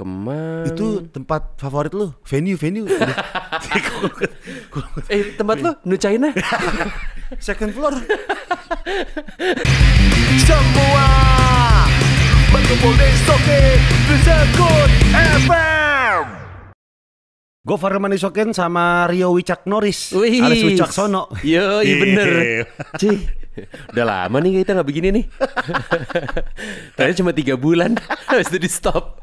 Kemang. Itu tempat favorit lu? Venue, venue. eh, tempat lu New China. Second floor. Semua berkumpul di Sokin Rizekun FM. Gue Farel Manisokin sama Rio Wicak Noris Wih. alias Wicaksono. Yo, iya bener. Cih, Udah lama nih kita nggak begini nih. Tadinya cuma tiga bulan, habis itu di stop.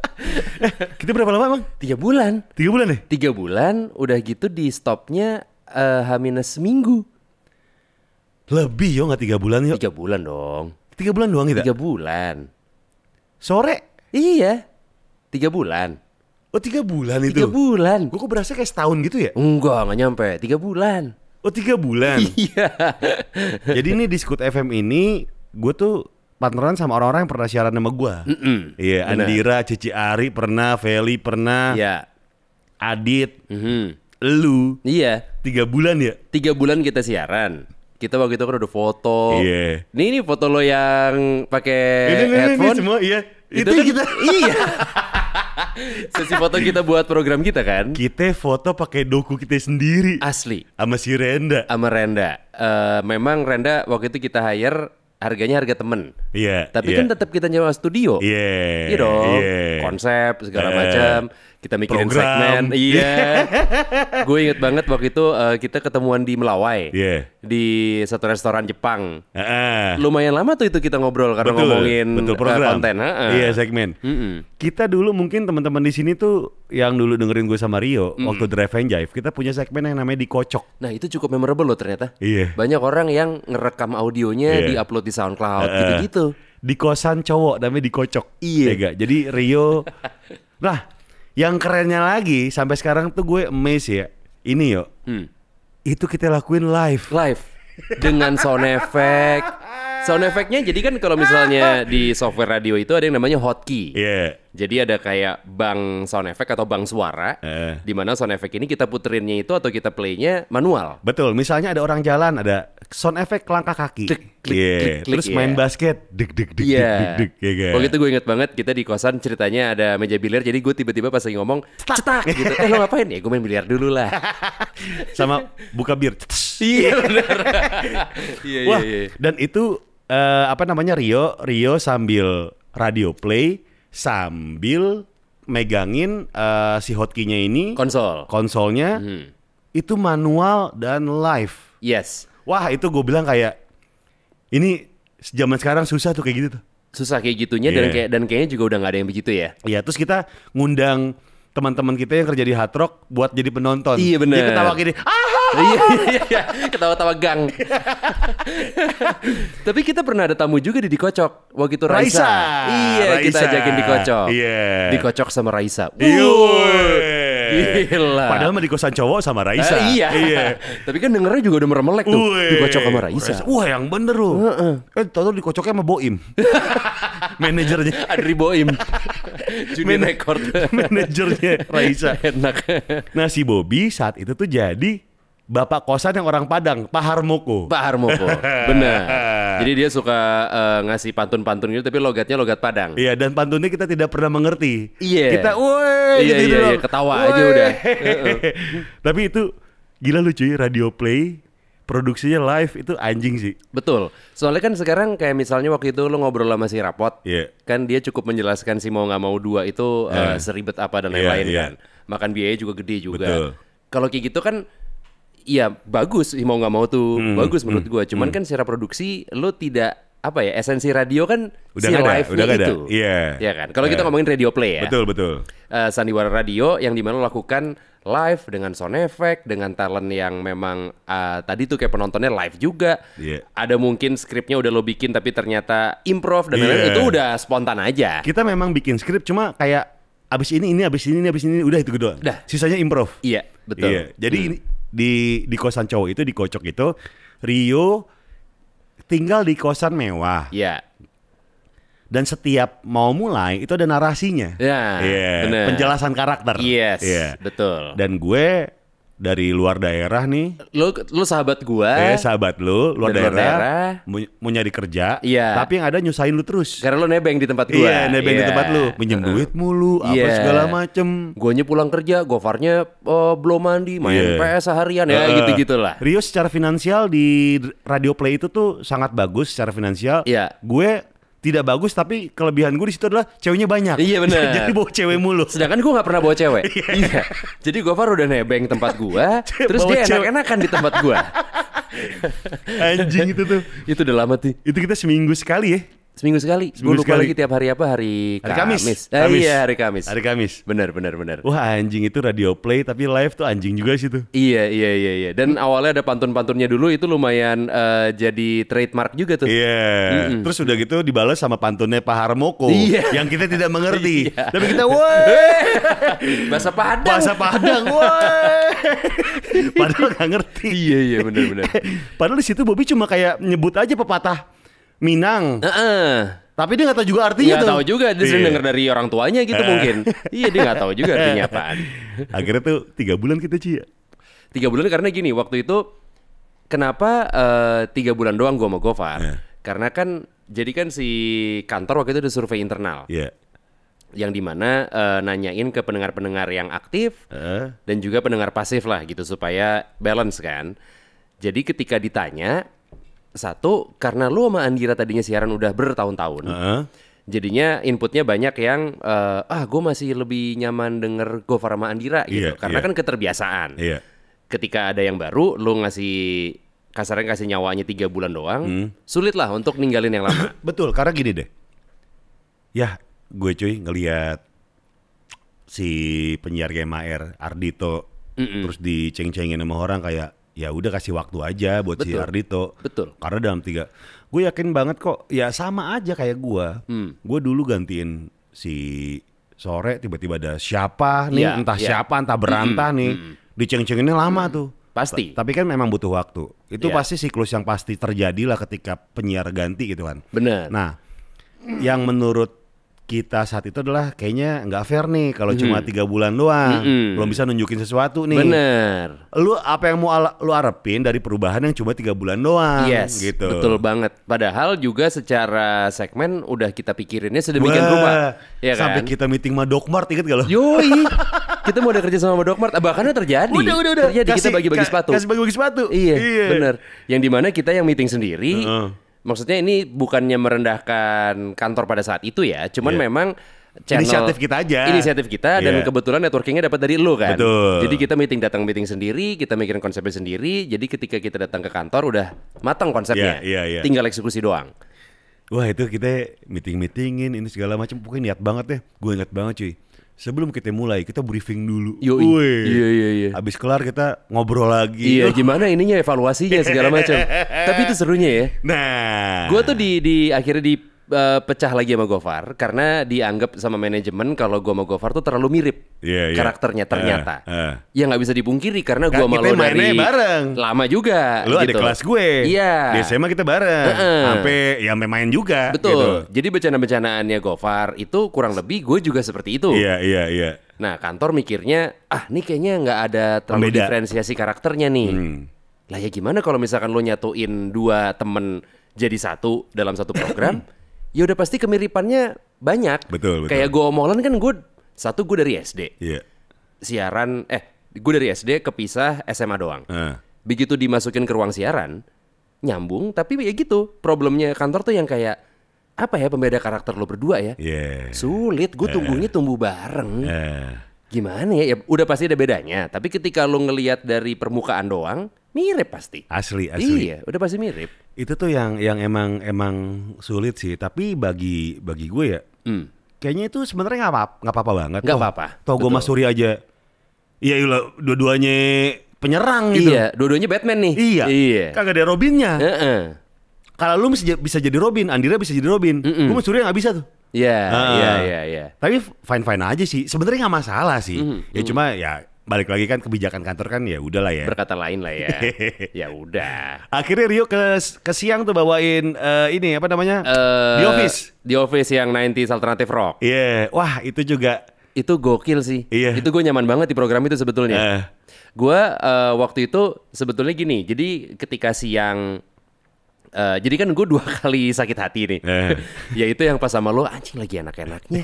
Eh, kita berapa lama bang? Tiga bulan. Tiga bulan nih? Ya? Tiga bulan, udah gitu di stopnya uh, eh, H-minus seminggu. Lebih yo nggak tiga bulan yo? Tiga bulan dong. Tiga bulan doang kita? Tiga bulan. Sore? Iya. Tiga bulan. Oh tiga bulan itu? Tiga bulan. Gue kok berasa kayak setahun gitu ya? Enggak, nggak nyampe. Tiga bulan. Oh tiga bulan. Iya. Jadi ini diskut FM ini gue tuh partneran sama orang-orang yang pernah siaran sama gue. Iya, mm -mm. yeah, Andira, Cici Ari pernah, Feli pernah, yeah. Adit, mm -hmm. lu. Iya. Yeah. Tiga bulan ya? Tiga bulan kita siaran. Kita waktu itu kan udah foto. Iya. Yeah. Nih ini foto lo yang pakai headphone. Ini, ini, ini semua, iya. Itu, itu kan, kita. Iya. Sesi foto kita buat program kita kan? Kita foto pakai doku kita sendiri. Asli. Sama si Renda. Sama Renda. Uh, memang Renda waktu itu kita hire harganya harga temen. Iya. Yeah, Tapi yeah. kan tetap kita nyewa studio. Iya. Yeah, iya dong. yeah. Konsep segala uh, macam kita mikirin Program. segmen. Iya. gue inget banget waktu itu uh, kita ketemuan di Melawai. Yeah. Di satu restoran Jepang. Uh -uh. Lumayan lama tuh itu kita ngobrol karena betul, ngomongin betul Uh, konten. Uh -uh. Iya, segmen. Mm -mm. Kita dulu mungkin teman-teman di sini tuh yang dulu dengerin gue sama Rio mm waktu Drive and Drive kita punya segmen yang namanya dikocok. Nah, itu cukup memorable loh ternyata. Iya. Yeah. Banyak orang yang ngerekam audionya yeah. di-upload di SoundCloud gitu Uh -uh. Gitu -gitu. Di kosan cowok namanya dikocok. Iya. Yeah. Jadi Rio Nah, Yang kerennya lagi sampai sekarang tuh gue amazed ya. Ini yo Hmm. Itu kita lakuin live. Live. Dengan sound effect. Sound effectnya jadi kan kalau misalnya di software radio itu ada yang namanya hotkey. Iya. Yeah jadi ada kayak bank sound effect atau bank suara, eh. di mana sound effect ini kita puterinnya itu atau kita playnya manual. Betul. Misalnya ada orang jalan, ada sound effect langkah kaki. Dik, klik, yeah. klik, klik, Terus yeah. main basket, dik dik dik yeah. dik. dik, dik. Yeah, kan? Waktu itu gue inget banget kita di kosan ceritanya ada meja biliar, jadi gue tiba-tiba pas lagi ngomong cetak gitu. Eh lo ngapain ya? Gue main biliar dulu lah. Sama buka bir. iya benar. Iya iya, iya. Dan itu uh, apa namanya Rio Rio sambil radio play sambil megangin uh, si hotkeynya ini konsol konsolnya hmm. itu manual dan live yes wah itu gue bilang kayak ini zaman sekarang susah tuh kayak gitu tuh susah kayak gitunya yeah. dan iya. kayak dan kayaknya juga udah nggak ada yang begitu ya iya terus kita ngundang teman-teman kita yang kerja di Hard Rock buat jadi penonton. Iya benar. Dia ketawa gini. Ah! Iya, iya, iya. Ketawa-tawa gang. Tapi kita pernah ada tamu juga di Dikocok. Waktu itu Raisa. Raisa. Iya, Raisa. kita ajakin Dikocok. Iya. Yeah. Dikocok sama Raisa. Iya. Gila. Padahal mah di kosan cowok sama Raisa. Eh, iya. iya. Tapi kan dengernya juga udah meremelek tuh. Uwe. Dikocok sama Raisa. Raisa. Wah yang bener loh. Uh -uh. Eh tau dikocoknya sama Boim. Manajernya. Adri Boim. Junior Man Record. Manajernya Raisa. Enak. Nah si Bobby saat itu tuh jadi bapak kosan yang orang Padang, Pak Harmoko. Pak Harmoko, benar. Jadi dia suka uh, ngasih pantun-pantun gitu, tapi logatnya logat Padang. Iya, dan pantunnya kita tidak pernah mengerti. Iya. Yeah. Kita, woi, iya, gitu, gitu iya, iya, ketawa wey. aja udah. tapi itu gila lucu ya, radio play produksinya live itu anjing sih. Betul. Soalnya kan sekarang kayak misalnya waktu itu lo ngobrol sama si Rapot, yeah. kan dia cukup menjelaskan si mau nggak mau dua itu yeah. Eh, uh, seribet apa dan iya, lain-lain yeah, yeah. kan. Makan biaya juga gede juga. Betul. Kalau kayak gitu kan ya bagus mau nggak mau tuh hmm, bagus menurut hmm, gue cuman hmm. kan secara produksi lo tidak apa ya esensi radio kan udah si live udah itu iya yeah. ya kan kalau yeah. kita iya. ngomongin radio play ya betul betul uh, sandiwara radio yang dimana lo lakukan live dengan sound effect dengan talent yang memang uh, tadi tuh kayak penontonnya live juga yeah. ada mungkin skripnya udah lo bikin tapi ternyata improv dan lain-lain iya. itu udah spontan aja kita memang bikin skrip cuma kayak abis ini ini abis ini ini abis ini udah itu doang udah. sisanya improv iya betul iya. jadi hmm. ini di di kosan cowok itu di kocok itu Rio tinggal di kosan mewah. Iya. Dan setiap mau mulai itu ada narasinya. Ya, iya. Yeah, yeah. Penjelasan karakter. Yes. Yeah. Betul. Dan gue dari luar daerah nih. Lu lu sahabat gua. Eh sahabat lu, luar dari daerah, luar daerah. Mau, mau nyari kerja. Iya. Tapi yang ada nyusahin lu terus. Karena lu nebeng di tempat gua. Iya, nebeng iya. di tempat lu. Minjem uh -huh. duit mulu, iya. apa segala macem. Guanya pulang kerja, gofarnya uh, eh, belum mandi, main yeah. PS seharian ya uh, gitu-gitulah. Rio secara finansial di Radio Play itu tuh sangat bagus secara finansial. Iya. Gue tidak bagus tapi kelebihan gue di situ adalah ceweknya banyak. Iya benar. Jadi bawa cewek mulu. Sedangkan gue nggak pernah bawa cewek. Iya. iya. Jadi gue baru udah nebeng tempat gue, terus bawa dia enak-enakan di tempat gue. Anjing itu tuh. itu udah lama sih. Itu kita seminggu sekali ya. Seminggu sekali. Seminggu Gue lupa sekali. lagi tiap hari apa? Hari, hari Kamis. Kamis. Iya, Kamis. Iya, hari Kamis. Hari Kamis. Benar, benar, benar. Wah, anjing itu radio play tapi live tuh anjing juga sih tuh. Iya, iya, iya, iya. Dan hmm. awalnya ada pantun-pantunnya dulu itu lumayan uh, jadi trademark juga tuh. Iya. Yeah. Mm -mm. Terus udah gitu dibalas sama pantunnya Pak Harmoko yeah. yang kita tidak mengerti. Iya. Tapi kita woi. Bahasa Padang. Bahasa Padang, woi. Padahal gak ngerti. Iya, iya, benar, benar. Padahal di situ Bobi cuma kayak nyebut aja pepatah Minang. Uh -uh. Tapi dia gak tahu juga artinya gak tuh. tahu juga, dia sering yeah. denger dari orang tuanya gitu eh. mungkin. Iya dia gak tahu juga artinya apaan. Akhirnya tuh tiga bulan kita cia. Tiga bulan karena gini, waktu itu kenapa uh, tiga bulan doang gua mau Gofar? Yeah. Karena kan jadi kan si kantor waktu itu ada survei internal. Iya. Yeah. Yang dimana uh, nanyain ke pendengar-pendengar yang aktif uh. dan juga pendengar pasif lah gitu supaya balance kan. Jadi ketika ditanya satu karena lu sama Andira tadinya siaran udah bertahun-tahun. Uh -huh. Jadinya inputnya banyak yang uh, ah gue masih lebih nyaman denger Gofar sama Andira gitu. Yeah, karena yeah. kan keterbiasaan. Yeah. Ketika ada yang baru lu ngasih kasarnya kasih nyawanya tiga bulan doang, hmm. sulit lah untuk ninggalin yang lama. Betul, karena gini deh. Ya, gue cuy ngelihat si penyiar GMR Ardito mm -mm. terus diceng-cengin sama orang kayak ya udah kasih waktu aja buat betul, si Ardito betul karena dalam tiga gue yakin banget kok ya sama aja kayak gue hmm. gue dulu gantiin si sore tiba-tiba ada siapa nih ya, entah ya. siapa entah berantah mm-hmm. nih mm-hmm. diceng-cenginnya lama mm tuh pasti tapi kan memang butuh waktu itu yeah. pasti siklus yang pasti terjadilah ketika penyiar ganti gitu kan benar nah yang menurut kita saat itu adalah kayaknya nggak fair nih kalau hmm. cuma tiga bulan doang hmm. belum bisa nunjukin sesuatu nih. Bener. Lu apa yang mau ala, lu harapin dari perubahan yang cuma tiga bulan doang? Yes. Gitu. Betul banget. Padahal juga secara segmen udah kita pikirinnya sedemikian Wah, rupa. Ya kan? Sampai kita meeting sama Dokmart inget gak lo? Yoi. kita mau ada kerja sama Dokmart bahkan udah terjadi. Udah udah udah. Terjadi kasih, kita bagi-bagi sepatu. Kasih bagi-bagi sepatu. Iya, iya. Bener. Yang dimana kita yang meeting sendiri. Uh -uh maksudnya ini bukannya merendahkan kantor pada saat itu ya, cuman yeah. memang channel inisiatif kita aja. Inisiatif kita dan iya. kebetulan networkingnya dapat dari lo kan. Betul. Jadi kita meeting datang meeting sendiri, kita mikirin konsepnya sendiri. Jadi ketika kita datang ke kantor udah matang konsepnya. Yeah, yeah, yeah. Tinggal eksekusi doang. Wah itu kita meeting-meetingin ini segala macam pokoknya niat banget deh. Gue ingat banget cuy sebelum kita mulai kita briefing dulu. Yo, iya iya iya. Habis kelar kita ngobrol lagi. Iya, oh. gimana ininya evaluasinya segala macam. Tapi itu serunya ya. Nah, gua tuh di di akhirnya di uh, pecah lagi sama Gofar karena dianggap sama manajemen kalau gua sama Gofar tuh terlalu mirip yeah, yeah. karakternya eh, ternyata. Uh, uh. Ya nggak bisa dipungkiri karena gua sama lo dari bareng. lama juga. Lo gitu. ada kelas gue. Iya. Di SMA kita bareng. Uh -uh. Sampai ya main juga. Betul. Gitu. Jadi bencana-bencanaannya Gofar itu kurang lebih gue juga seperti itu. Iya yeah, iya yeah, iya. Yeah. Nah kantor mikirnya ah nih kayaknya nggak ada terlalu Beda. diferensiasi karakternya nih. Hmm. Lah ya gimana kalau misalkan lo nyatuin dua temen jadi satu dalam satu program? ya udah pasti kemiripannya banyak. Betul, betul. Kayak gue omongan kan gue satu gue dari SD. Iya. Yeah. Siaran eh gue dari SD kepisah SMA doang. Uh. Begitu dimasukin ke ruang siaran nyambung tapi ya gitu problemnya kantor tuh yang kayak apa ya pembeda karakter lo berdua ya yeah. sulit gue ah. tunggunya uh. tumbuh bareng uh. gimana ya ya udah pasti ada bedanya tapi ketika lo ngelihat dari permukaan doang mirip pasti asli asli iya udah pasti mirip itu tuh yang yang emang emang sulit sih tapi bagi bagi gue ya hmm. kayaknya itu sebenarnya nggak apa nggak apa apa banget nggak apa apa toh gue masuri aja iya, iya dua-duanya penyerang gitu iya dua-duanya Batman nih iya iya kagak ada Robinnya uh -uh. kalau lu bisa, bisa jadi Robin Andira bisa jadi Robin mm -mm. gue masuri nggak bisa tuh Iya, iya, iya, iya, Tapi fine fine aja sih. Sebenarnya nggak masalah sih. Mm -hmm. Ya cuma ya balik lagi kan kebijakan kantor kan ya udahlah ya. Berkata lain lah ya. ya udah. Akhirnya Rio ke ke siang tuh bawain uh, ini apa namanya? Uh, The Office. The Office yang 90s alternative rock. Iya. Yeah. Wah, itu juga itu gokil sih. Yeah. Itu gue nyaman banget di program itu sebetulnya. Uh. Eh. Gue uh, waktu itu sebetulnya gini. Jadi ketika siang Uh, jadi kan gue dua kali sakit hati nih, eh. yaitu yang pas sama lo anjing lagi enak-enaknya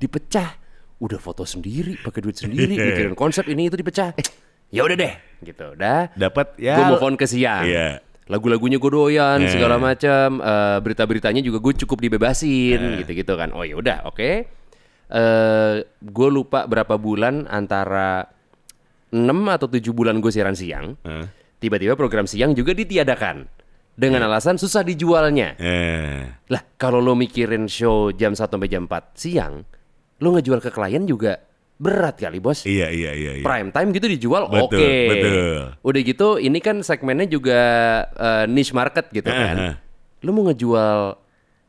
dipecah udah foto sendiri pakai duit sendiri mikirin iya. konsep ini itu dipecah eh, ya udah deh gitu udah dapat ya gue mau on ke siang yeah. lagu-lagunya gue doyan yeah. segala macam uh, eh, berita-beritanya juga gue cukup dibebasin yeah. gitu-gitu kan oh ya udah oke okay. uh, eh, gue lupa berapa bulan antara 6 atau 7 bulan gue siaran siang uh. tiba-tiba program siang juga ditiadakan dengan yeah. alasan susah dijualnya. Yeah. Lah, kalau lo mikirin show jam 1 sampai jam 4 siang, lu ngejual ke klien juga berat kali bos. Iya iya iya. iya. Prime time gitu dijual oke. Okay. Betul. Udah gitu ini kan segmennya juga uh, niche market gitu eh, kan. Uh eh. -huh. Lu mau ngejual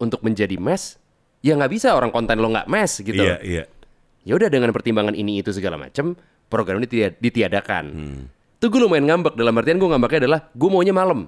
untuk menjadi mass, ya nggak bisa orang konten lo nggak mass gitu. Iya iya. Ya udah dengan pertimbangan ini itu segala macam, program ini ditiadakan. Hmm. Tuh gue lumayan ngambek dalam artian gue ngambeknya adalah gue maunya malam.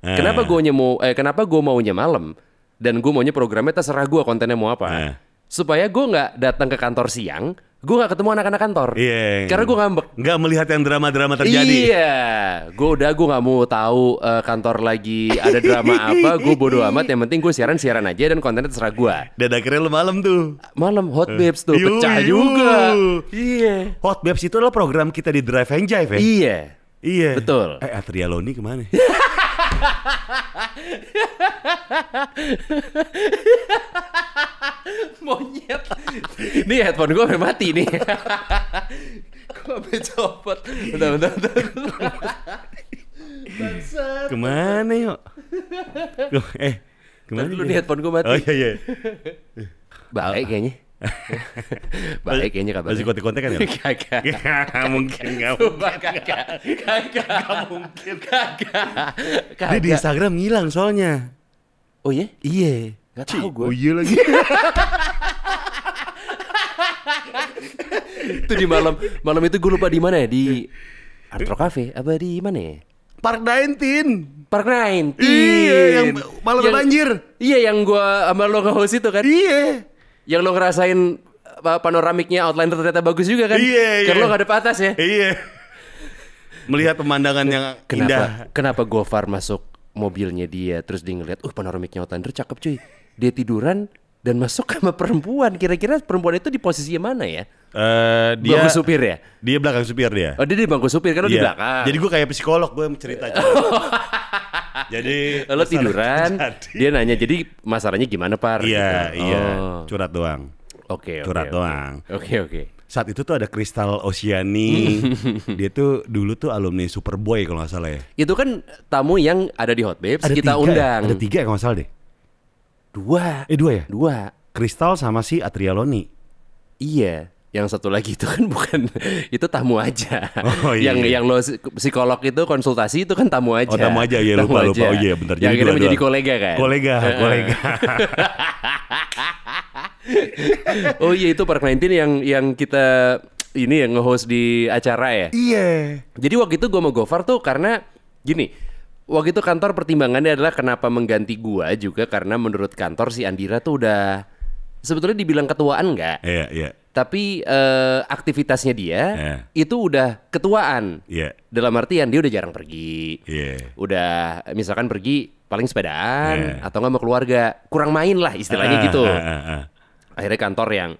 Uh. Kenapa gue mau eh kenapa gue maunya malam dan gue maunya programnya terserah gue kontennya mau apa. Uh supaya gue nggak datang ke kantor siang gue nggak ketemu anak-anak kantor. Iya. Yeah. Karena gue ngambek. nggak melihat yang drama-drama terjadi. Iya. Yeah. Gue udah gue nggak mau tahu uh, kantor lagi ada drama apa. Gue bodo amat. Yang penting gue siaran-siaran aja dan kontennya terserah gue. Dan akhirnya lo malam tuh. Malam hot eh. babes tuh. pecah yuh. juga. Iya. Yeah. Hot babes itu adalah program kita di Drive and Jive ya. Iya. Iya. Betul. Eh Atria Loni kemana? Monyet. nih headphone gue mati nih. gue sampai copot. Bentar, bentar, bentar. Kemana yuk? eh, kemana? Lu di headphone gue mati. Oh iya iya. Balik kayaknya. Baik kayaknya kabar. Masih konten-konten kan ya? Kagak. mungkin enggak. kagak. Kagak mungkin. Kagak. Dia di Instagram ngilang soalnya. Oh iya? Iya. Enggak tahu gue. Oh iya lagi. itu di malam malam itu gue lupa di mana ya di iya. Artro Cafe apa di mana ya? Park 19 Park 19 Iya yang malam yang, banjir Iya yang gue sama lo nge-host itu kan Iya yang lo ngerasain panoramiknya outline ternyata bagus juga kan? Iya, iya. Karena lo gak ada atas ya? Iya. Melihat pemandangan yang kenapa, indah. Kenapa Gofar masuk mobilnya dia terus dia ngeliat, uh panoramiknya outlander cakep cuy. Dia tiduran dan masuk sama perempuan. Kira-kira perempuan itu di posisi mana ya? Uh, dia bangku supir ya? Dia belakang supir dia. Oh, dia di bangku supir kan lo di iya. belakang. Jadi gue kayak psikolog gue cerita. jadi lo tiduran, jadi. dia nanya jadi masalahnya gimana Par? Iya, gitu. iya. Oh. Curhat doang. Oke, okay, Curhat okay, doang. Oke, okay, oke. Okay. Saat itu tuh ada Kristal Oceani. dia tuh dulu tuh alumni Superboy kalau nggak salah ya. Itu kan tamu yang ada di Hot Babes ada kita tiga, ya? undang. Ada tiga ya kalau nggak salah deh. Dua. Eh dua ya? Dua. Kristal sama si Atrialoni. Iya yang satu lagi itu kan bukan itu tamu aja. Oh, iya. Yang iya. yang lo psikolog itu konsultasi itu kan tamu aja. Oh, tamu aja ya lupa aja. lupa. Oh iya benar. Yang kita menjadi kolega kan. Kolega, uh -uh. kolega. oh iya itu Park 19 yang yang kita ini yang nge-host di acara ya. Iya. Jadi waktu itu gua mau Gofar tuh karena gini, waktu itu kantor pertimbangannya adalah kenapa mengganti gua juga karena menurut kantor si Andira tuh udah sebetulnya dibilang ketuaan nggak? Iya, iya tapi uh, aktivitasnya dia yeah. itu udah ketuaan. Yeah. Dalam artian dia udah jarang pergi. Yeah. Udah misalkan pergi paling sepedaan yeah. atau enggak mau keluarga, kurang main lah istilahnya ah, gitu. Ah, ah, ah. Akhirnya kantor yang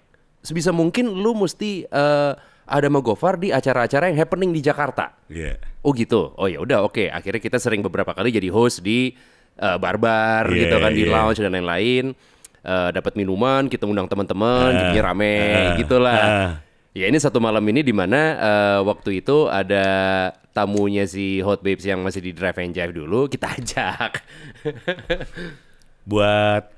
sebisa mungkin lu mesti uh, ada Gofar di acara-acara yang happening di Jakarta. Yeah. Oh gitu. Oh ya udah oke. Okay. Akhirnya kita sering beberapa kali jadi host di uh, barbar yeah, gitu kan yeah. di iya. lounge dan lain-lain uh, dapat minuman, kita undang teman-teman, uh, rame uh, gitulah. Uh. Ya ini satu malam ini di mana uh, waktu itu ada tamunya si Hot Babes yang masih di Drive and Jive dulu, kita ajak. Buat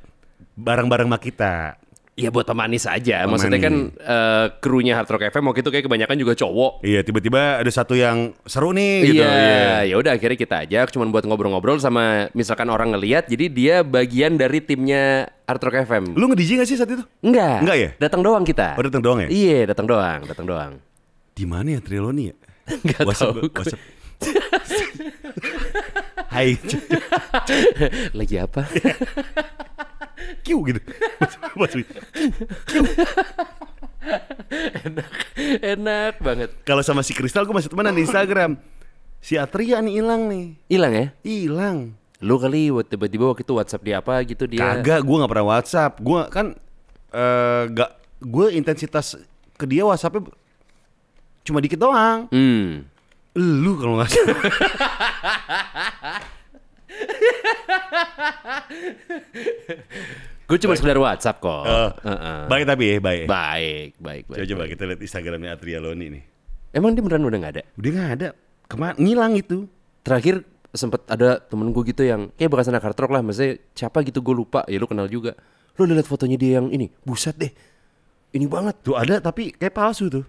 bareng-bareng sama kita. Ya buat pemanis aja. Maksudnya kan uh, krunya Hard Rock FM waktu itu kayak kebanyakan juga cowok. Iya, tiba-tiba ada satu yang seru nih iya, gitu. Iya, yeah. ya udah akhirnya kita aja. cuman buat ngobrol-ngobrol sama misalkan orang ngelihat jadi dia bagian dari timnya Hard Rock FM. Lu nge-DJ gak sih saat itu? Enggak. Enggak ya? Datang doang kita. Oh, datang doang ya? Iya, datang doang, datang doang. Di mana ya Triloni ya? Enggak tahu. WhatsApp. Hai. Lagi apa? kiu gitu pas enak enak banget kalau sama si Kristal gue masih temenan di Instagram si Atria nih hilang nih hilang ya hilang lu kali tiba-tiba waktu itu WhatsApp dia apa gitu dia kagak gue nggak pernah WhatsApp gue kan uh, eh, gak gue intensitas ke dia WhatsAppnya cuma dikit doang hmm. lu kalau nggak Gue cuma sekedar WhatsApp kok. Oh. Uh -uh. Baik tapi ya, baik. Baik, baik, baik. Coba, coba kita lihat Instagramnya Atria Loni ini. Emang dia beneran udah gak ada? Udah gak ada. Kemana? ngilang itu. Terakhir sempet ada temen gue gitu yang kayak bekas anak kartrok lah, maksudnya siapa gitu gue lupa. Ya lu kenal juga. Lu lihat fotonya dia yang ini, buset deh. Ini banget. Tuh ada tapi kayak palsu tuh.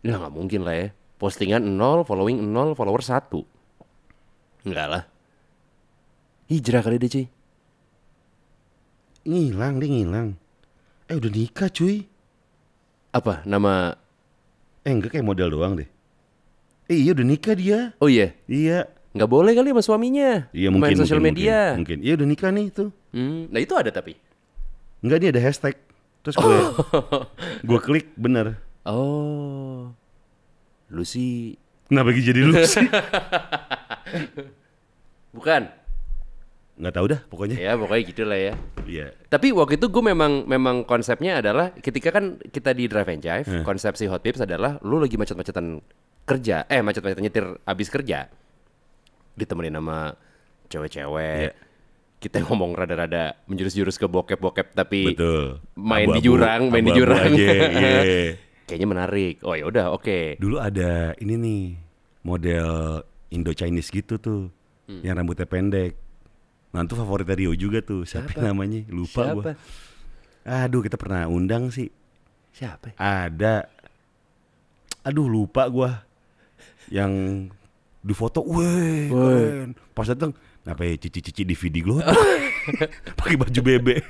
Ya gak mungkin lah ya. Postingan nol, following nol, follower satu. Enggak lah. Hijrah kali deh cuy. Ngilang dia ngilang. Eh udah nikah cuy. Apa nama? Eh enggak kayak modal doang deh. Eh iya udah nikah dia. Oh iya? Iya. Gak boleh kali sama suaminya. Iya mungkin. Main sosial media. Mungkin. Iya udah nikah nih tuh. Hmm. Nah itu ada tapi? Enggak dia ada hashtag. Terus gue oh. gue klik bener. Oh. Lu sih Kenapa jadi lu Bukan nggak tahu dah pokoknya ya pokoknya gitulah ya iya tapi waktu itu gue memang memang konsepnya adalah ketika kan kita di drive and drive hmm. konsepsi hot tips adalah lu lagi macet-macetan kerja eh macet-macetan nyetir abis kerja ditemenin sama cewek-cewek iya. kita ngomong rada-rada menjurus-jurus ke bokep-bokep tapi Betul. main abu -abu, di jurang main di jurang aja, yeah. kayaknya menarik oh ya udah oke okay. dulu ada ini nih model Indo Chinese gitu tuh hmm. yang rambutnya pendek mantu favorit Rio juga tuh. Siapa, Siapa? namanya? Lupa Siapa? gua. Aduh kita pernah undang sih. Siapa? Ada. Aduh lupa gua. Yang di foto, weh keren. Pas dateng, apa ya cici-cici di video glow pakai baju bebek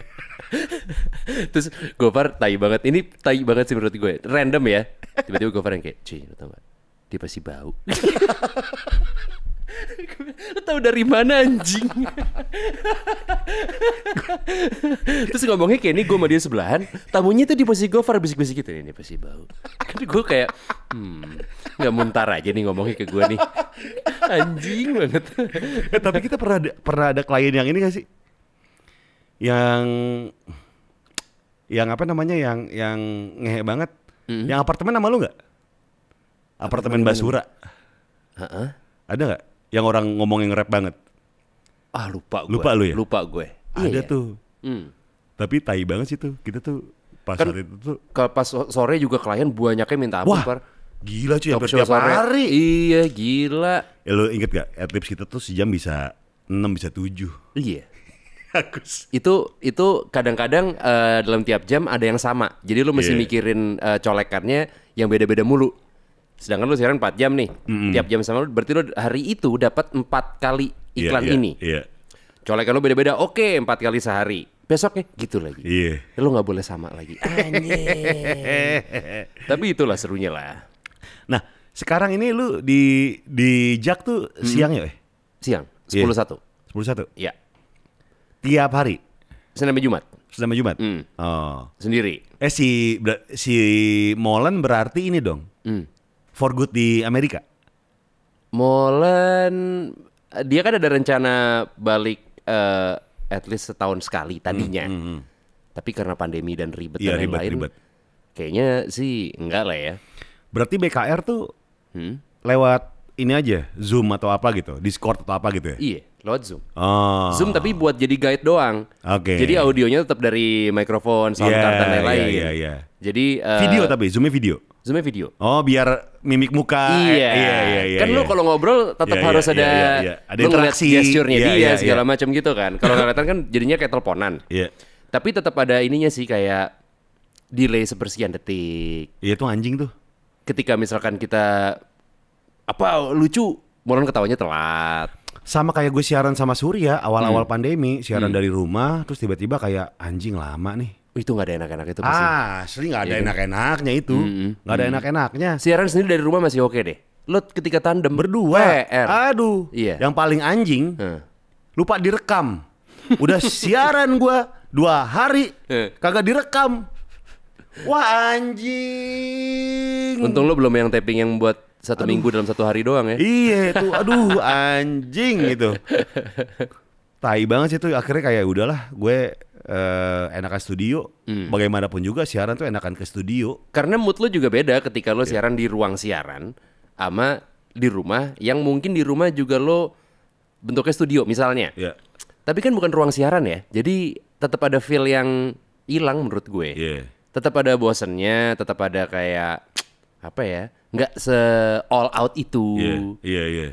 terus Gofar tai banget ini tai banget sih menurut gue random ya tiba-tiba Gofar yang kayak cuy lu tau gak dia pasti bau Lu tau dari mana anjing? Terus ngomongnya kayak ini gue sama dia sebelahan. Tamunya tuh di posisi gue Far bisik-bisik gitu. Ini pasti bau. tapi kan gue kayak, hmm, gak muntar aja nih ngomongnya ke gue nih. Anjing banget. ya, tapi kita pernah ada, pernah ada klien yang ini gak sih? Yang, yang apa namanya, yang yang ngehe banget. Mm -hmm. Yang apartemen sama lu gak? Apartemen, apartemen Basura. Heeh. Ada nggak? yang orang ngomong yang rap banget? Ah lupa gue. Lupa lu ya? Lupa gue. Ada iya, iya, tuh. Hmm. Tapi tai banget sih tuh. Kita tuh pas kan, itu tuh. Ke pas sore juga klien banyaknya minta ampun. Wah, gila cuy. Hampir tiap sore. hari. Iya gila. Ya, lu inget gak? Adlibs kita tuh sejam bisa enam bisa tujuh. Iya. Agus. Itu itu kadang-kadang uh, dalam tiap jam ada yang sama. Jadi lu mesti yeah. mikirin uh, colekannya yang beda-beda mulu. Sedangkan lu siaran 4 jam nih. Mm-hmm. Tiap jam sama lu berarti lu hari itu dapat 4 kali iya, iklan yeah, yeah, ini. Iya. Yeah. Colekan lu beda-beda. Oke, okay, 4 kali sehari. Besoknya gitu lagi. Iya. Yeah. Lu gak boleh sama lagi. Tapi itulah serunya lah. Nah, sekarang ini lu di di Jak tuh hmm. siang ya? Siang. 10.01 yeah. 1. 10 1. Iya. Tiap hari. Senin sampai Jumat. Senin sampai Jumat. Mm. Oh. Sendiri. Eh si si Molen berarti ini dong. Mm for good di Amerika? Molen dia kan ada rencana balik uh, at least setahun sekali hmm, tadinya. Mm, mm, Tapi karena pandemi dan ribet ya, dan ribet, lain, ribet. kayaknya sih enggak lah ya. Berarti BKR tuh hmm? lewat ini aja Zoom atau apa gitu, Discord atau apa gitu ya? Iya lewat Zoom. Oh. Zoom tapi buat jadi guide doang. Oke. Okay. Jadi audionya tetap dari mikrofon, sound yeah, card dan lain-lain. Iya, yeah, iya, yeah. Jadi uh, video tapi Zoomnya video. Zoomnya video. Oh, biar mimik muka. Iya, iya, iya. iya kan iya. lu kalau ngobrol tetap iya, iya harus iya, ada iya, iya. ada interaksi, gesturnya iya, dia iya, iya. segala iya. macam gitu kan. Kalau ngeliatan kan jadinya kayak teleponan. Iya. Tapi tetap ada ininya sih kayak delay sepersekian detik. Iya tuh anjing tuh. Ketika misalkan kita apa lucu, mohon ketawanya telat sama kayak gue siaran sama Surya awal-awal hmm. pandemi siaran hmm. dari rumah terus tiba-tiba kayak anjing lama nih itu nggak ada enak-enak itu pasti ah asli nggak ada ya, enak-enaknya itu hmm. nggak -hmm. ada mm. enak-enaknya siaran sendiri dari rumah masih oke deh lo ketika tandem berdua PR. aduh iya. yang paling anjing hmm. lupa direkam udah siaran gue dua hari kagak direkam wah anjing untung lo belum yang taping yang buat satu aduh. minggu dalam satu hari doang ya iya itu aduh anjing gitu tai banget sih tuh akhirnya kayak udahlah gue uh, enakan studio hmm. bagaimanapun juga siaran tuh enakan ke studio karena mood lo juga beda ketika lo yeah. siaran di ruang siaran ama di rumah yang mungkin di rumah juga lo bentuknya studio misalnya yeah. tapi kan bukan ruang siaran ya jadi tetap ada feel yang hilang menurut gue yeah. tetap ada bosennya tetap ada kayak apa ya nggak se all out itu. Iya, yeah, iya. Yeah, yeah.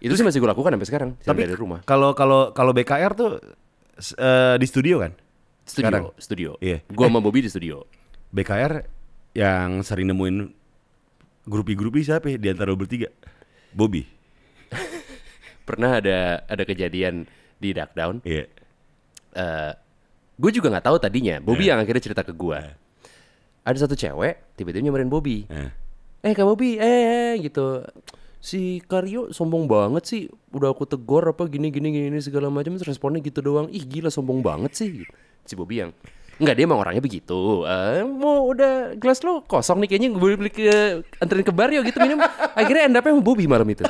Itu sih masih gue lakukan sampai sekarang. Tapi dari rumah. Kalau kalau kalau BKR tuh uh, di studio kan? Studio, sekarang. studio. Iya. Yeah. Gue eh, sama Bobby di studio. BKR yang sering nemuin grupi-grupi siapa ya di antara bertiga? Bobby. Pernah ada ada kejadian di Dark Down. Iya. Yeah. Uh, gue juga nggak tahu tadinya. Bobby yeah. yang akhirnya cerita ke gue. Yeah. Ada satu cewek tiba-tiba nyamperin Bobby. Yeah eh Kak Bobi, eh, eh, eh gitu. Si Karyo sombong banget sih, udah aku tegur apa gini gini gini segala macam terus responnya gitu doang. Ih gila sombong banget sih. Si Bobi yang Enggak dia emang orangnya begitu. Uh, mau udah gelas lo kosong nih kayaknya gue beli ke anterin ke Barrio gitu minum. Akhirnya endapnya mau Bobi malam itu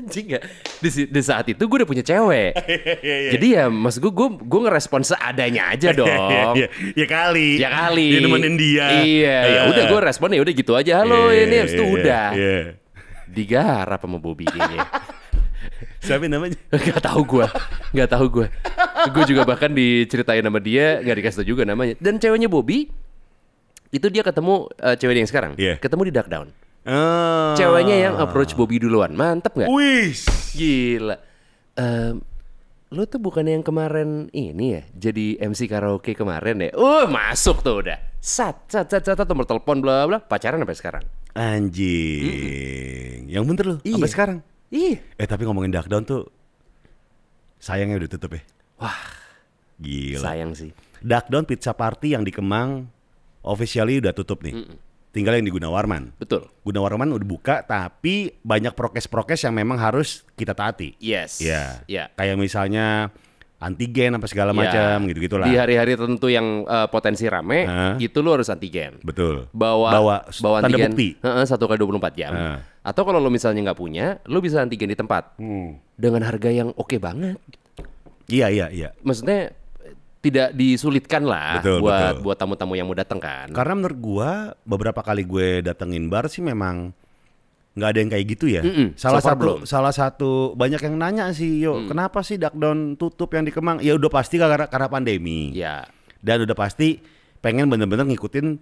anjing gak ya. di, di saat itu gue udah punya cewek iya, iya, iya, jadi ya mas gue gue gue ngerespon seadanya aja dong ya kali ya kali dia nemenin dia iya ya udah gue respon ya udah gitu aja halo ini habis itu udah digarap sama Bobby kayaknya Siapa namanya? Gak tau gue, gak tau gue. Gue juga bahkan diceritain sama dia, gak dikasih tau juga namanya. Dan ceweknya Bobby, itu dia ketemu uh, cewek yang sekarang, yeah. ketemu di Dark Down. Ah. Ceweknya yang approach Bobby duluan. Mantep gak? Wih, gila. Um, lu tuh bukan yang kemarin ini ya jadi MC karaoke kemarin ya uh masuk tuh udah sat sat sat sat nomor telepon bla bla pacaran sampai sekarang anjing mm yang bener lo, iya. sampai sekarang iya eh tapi ngomongin dark down tuh sayangnya udah tutup ya wah gila sayang sih dark down pizza party yang di Kemang officially udah tutup nih mm -mm tinggal yang di Gunawarman. Betul. Gunawarman udah buka tapi banyak prokes-prokes yang memang harus kita taati. Yes. Iya. Yeah. Yeah. Kayak misalnya antigen apa segala yeah. macam gitu-gitulah. Di hari-hari tertentu yang uh, potensi rame uh. itu lu harus antigen. Betul. Bawa bawa, bawa tanda antigen, bukti. Heeh, uh, 1 kali 24 jam. Uh. Atau kalau lu misalnya nggak punya, lu bisa antigen di tempat. Hmm. Dengan harga yang oke okay banget. Iya, iya, iya. Maksudnya tidak disulitkan lah betul, buat betul. buat tamu-tamu yang mau datang kan. Karena menurut gua beberapa kali gue datengin bar sih memang nggak ada yang kayak gitu ya. Mm -mm, salah so satu belum. salah satu banyak yang nanya sih, yo mm. kenapa sih Duckdown tutup yang di Kemang? Ya udah pasti karena karena pandemi. Ya. Yeah. Dan udah pasti pengen bener-bener ngikutin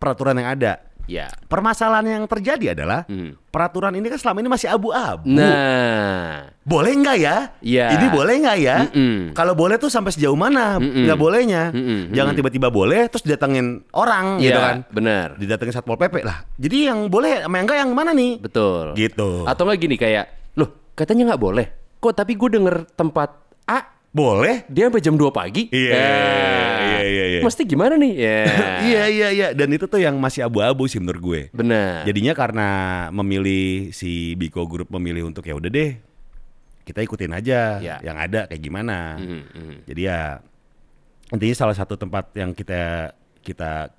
peraturan yang ada. Ya. Permasalahan yang terjadi adalah hmm. peraturan ini kan selama ini masih abu-abu. Nah boleh nggak ya? Iya. Ini boleh nggak ya? Mm -mm. Kalau boleh tuh sampai sejauh mana? Mm -mm. Nggak bolehnya. Mm -mm. Jangan tiba-tiba boleh terus datengin orang yeah, gitu kan. Bener. Didatengin Satpol PP lah. Jadi yang boleh sama yang enggak yang mana nih? Betul. Gitu. Atau nggak gini kayak, loh katanya nggak boleh. Kok tapi gue denger tempat A boleh. Dia sampai jam 2 pagi. Iya. Iya, nah, iya iya iya. Mesti gimana nih? Iya. Iya iya iya dan itu tuh yang masih abu-abu sih menurut gue. Benar. Jadinya karena memilih si Biko Group memilih untuk ya udah deh kita ikutin aja ya. yang ada kayak gimana. Mm -hmm. Jadi ya intinya salah satu tempat yang kita kita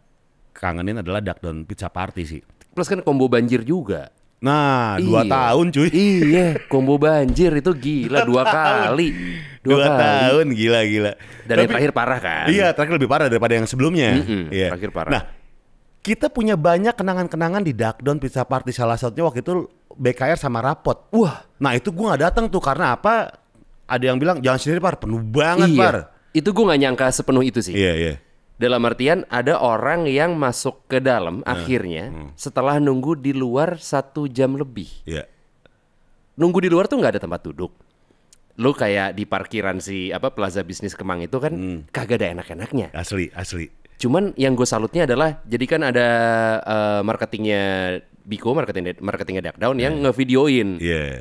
kangenin adalah Duck Down Pizza Party sih. Plus kan combo banjir juga. Nah, iya. dua tahun cuy. Iya, combo banjir itu gila dua, kali. Dua, dua kali. tahun gila gila. Dan Tapi, yang terakhir parah kan? Iya, terakhir lebih parah daripada yang sebelumnya. Mm -hmm, yeah. Terakhir parah. Nah, kita punya banyak kenangan-kenangan di Duck Down Pizza Party salah satunya waktu itu BKR sama rapot. Wah. Nah itu gue nggak datang tuh karena apa? Ada yang bilang jangan sendiri par penuh banget iya. par. Itu gue nggak nyangka sepenuh itu sih. Iya iya. Dalam artian ada orang yang masuk ke dalam hmm. akhirnya hmm. setelah nunggu di luar satu jam lebih. Iya. Nunggu di luar tuh nggak ada tempat duduk. Lu kayak di parkiran si apa Plaza Bisnis Kemang itu kan hmm. kagak ada enak-enaknya. Asli asli. Cuman yang gue salutnya adalah jadi kan ada uh, marketingnya Biko marketing marketingnya Dark Down yang yeah. Iya. ngevideoin yeah.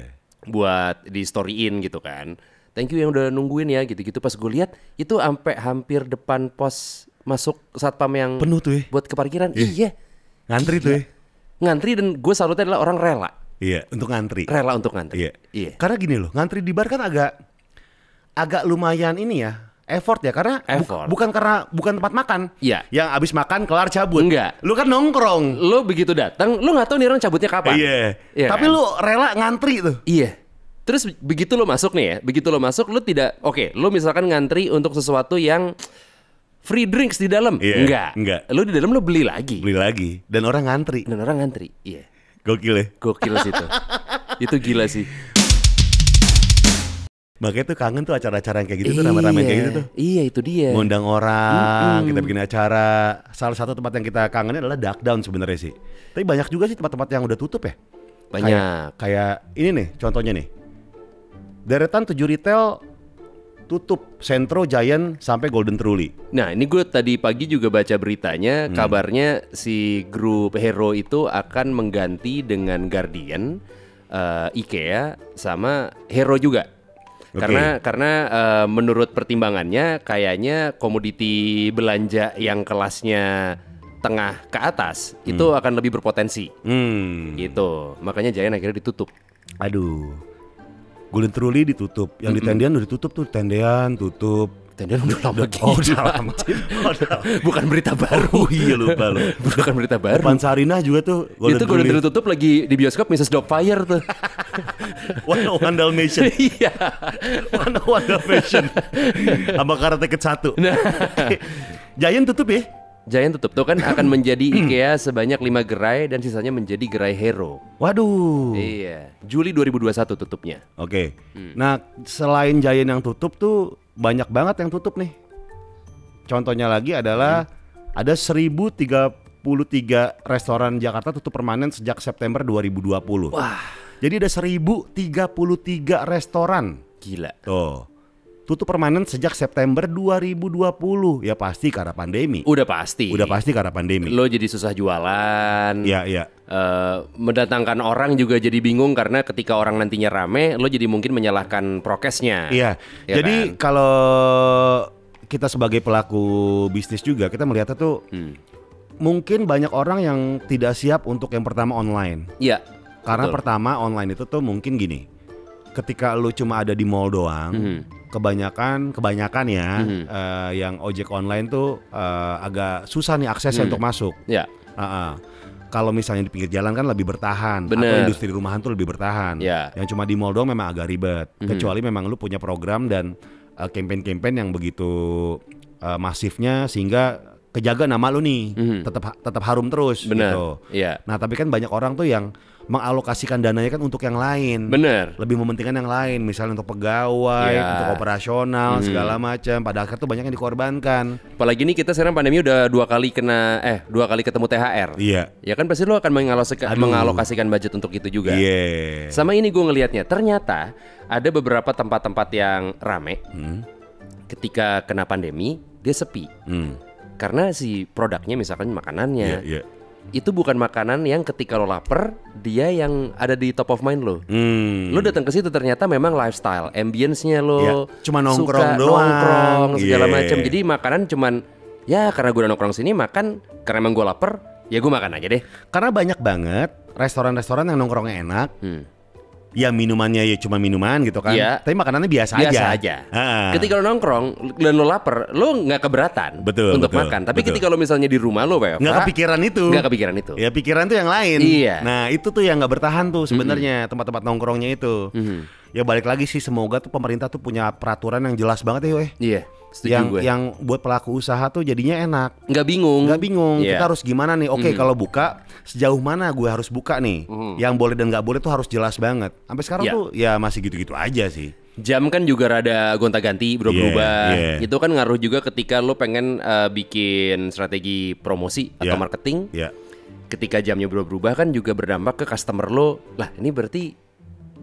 buat di storyin gitu kan thank you yang udah nungguin ya gitu-gitu pas gue lihat itu sampai hampir depan pos masuk satpam yang penuh tuh ya. buat ke parkiran yeah. iya ngantri tuh ya. ngantri dan gue salutnya adalah orang rela iya untuk ngantri rela untuk ngantri iya, iya. karena gini loh ngantri di bar kan agak agak lumayan ini ya effort ya karena effort. Bu, bukan karena bukan tempat makan. Iya. Yang abis makan kelar cabut. Enggak. Lu kan nongkrong. Lu begitu datang, lu nggak tahu nih orang cabutnya kapan. Iya. Yeah. Tapi kan? lu rela ngantri tuh. Iya. Terus begitu lu masuk nih ya, begitu lu masuk lu tidak oke, okay, lu misalkan ngantri untuk sesuatu yang free drinks di dalam. Yeah, enggak. Enggak. Lu di dalam lu beli lagi. Beli lagi dan orang ngantri. Dan orang ngantri. Iya. Yeah. Gokil ya. Gokil sih itu. itu gila sih. Makanya tuh kangen tuh acara-acara yang kayak gitu iya, tuh rame-rame kayak gitu iya, tuh. Iya itu dia. Ngundang orang, hmm. kita bikin acara. Salah satu tempat yang kita kangenin adalah dark down sebenarnya sih. Tapi banyak juga sih tempat-tempat yang udah tutup ya. Banyak. Kayak, kayak ini nih contohnya nih. Deretan tujuh retail tutup Centro Giant sampai Golden Truly. Nah ini gue tadi pagi juga baca beritanya hmm. kabarnya si grup Hero itu akan mengganti dengan Guardian, uh, Ikea sama Hero juga. Okay. Karena karena uh, menurut pertimbangannya kayaknya komoditi belanja yang kelasnya tengah ke atas hmm. itu akan lebih berpotensi. Hmm. Gitu. Makanya jaya akhirnya ditutup. Aduh. Golden Truli ditutup. Yang mm -mm. di tendian udah ditutup tuh tendian tutup Tenden udah lama gitu. Oh, udah lama. Oh, Bukan berita oh, baru. Oh, iya lupa lo. Bukan berita baru. Pan Sarina juga tuh. Golden itu gue udah tutup lagi di bioskop Mrs. Fire tuh. One One Nation, Iya. One One Dalmatian. Sama Karate ke satu. Jayan nah. tutup ya? Jayan tutup tuh kan akan menjadi IKEA sebanyak 5 gerai dan sisanya menjadi gerai Hero. Waduh. Iya. Juli 2021 tutupnya. Oke. Okay. Hmm. Nah, selain Jayan yang tutup tuh banyak banget yang tutup nih. Contohnya lagi adalah hmm. ada 1033 restoran Jakarta tutup permanen sejak September 2020. Wah. Jadi ada 1033 restoran. Gila. Tuh tutup permanen sejak September 2020 ya pasti karena pandemi. Udah pasti. Udah pasti karena pandemi. Lo jadi susah jualan. Iya iya. Uh, mendatangkan orang juga jadi bingung karena ketika orang nantinya rame, lo jadi mungkin menyalahkan prokesnya. Iya. Ya jadi kan? kalau kita sebagai pelaku bisnis juga kita melihatnya tuh hmm. mungkin banyak orang yang tidak siap untuk yang pertama online. Iya. Karena betul. pertama online itu tuh mungkin gini, ketika lu cuma ada di mall doang. Hmm kebanyakan kebanyakan ya hmm. uh, yang ojek online tuh uh, agak susah nih aksesnya hmm. untuk masuk. Ya. Uh -uh. Kalau misalnya di pinggir jalan kan lebih bertahan Bener. atau industri rumahan tuh lebih bertahan. Yeah. Yang cuma di mall doang memang agak ribet. Hmm. Kecuali memang lu punya program dan campaign uh, eh, campaign -campaign yang begitu uh, masifnya sehingga kejaga nama lu nih. Hmm. Tetap tetap harum terus Bener. gitu. Yeah. Nah, tapi kan banyak orang tuh yang mengalokasikan dananya kan untuk yang lain. Bener. Lebih mementingkan yang lain, misalnya untuk pegawai, ya. untuk operasional, hmm. segala macam. Pada akhirnya tuh banyak yang dikorbankan. Apalagi ini kita sekarang pandemi udah dua kali kena eh dua kali ketemu THR. Iya. Ya kan pasti lo akan mengalokasikan, mengalokasikan budget untuk itu juga. Iya. Yeah. Sama ini gue ngelihatnya, ternyata ada beberapa tempat-tempat yang rame. Hmm. Ketika kena pandemi, dia sepi. Hmm. Karena si produknya misalkan makanannya. Yeah, yeah itu bukan makanan yang ketika lo lapar dia yang ada di top of mind lo. Hmm. Lo datang ke situ ternyata memang lifestyle, ambience-nya lo. Ya, cuma nongkrong suka, doang. Nongkrong segala yeah. macam. Jadi makanan cuman ya karena gue udah nongkrong sini makan karena emang gue lapar, ya gue makan aja deh. Karena banyak banget restoran-restoran yang nongkrongnya enak. Hmm ya minumannya ya cuma minuman gitu kan. Iya. Tapi makanannya biasa, biasa aja. Biasa aja. Ha. Ah. Ketika lo nongkrong dan lo lapar, lo nggak keberatan betul, untuk betul, makan. Tapi betul. ketika lo misalnya di rumah lo, nggak kepikiran itu. Nggak kepikiran itu. Ya pikiran tuh yang lain. Iya. Nah itu tuh yang nggak bertahan tuh sebenarnya mm -hmm. tempat-tempat nongkrongnya itu. Mm -hmm. Ya balik lagi sih semoga tuh pemerintah tuh punya peraturan yang jelas banget ya, weh. Iya. Setuju yang gue. yang buat pelaku usaha tuh jadinya enak. Nggak bingung. Nggak bingung. Yeah. Kita iya. harus gimana nih? Oke, okay, mm. kalau buka sejauh mana gue harus buka nih? Mm. Yang boleh dan nggak boleh tuh harus jelas banget. Sampai sekarang yeah. tuh ya masih gitu-gitu aja sih. Jam kan juga rada gonta-ganti, iya, berubah-ubah. Iya. Yeah, yeah. Itu kan ngaruh juga ketika lo pengen uh, bikin strategi promosi atau marketing. Yeah. Ketika jamnya berubah-ubah kan juga berdampak ke customer lo. Lah, ini berarti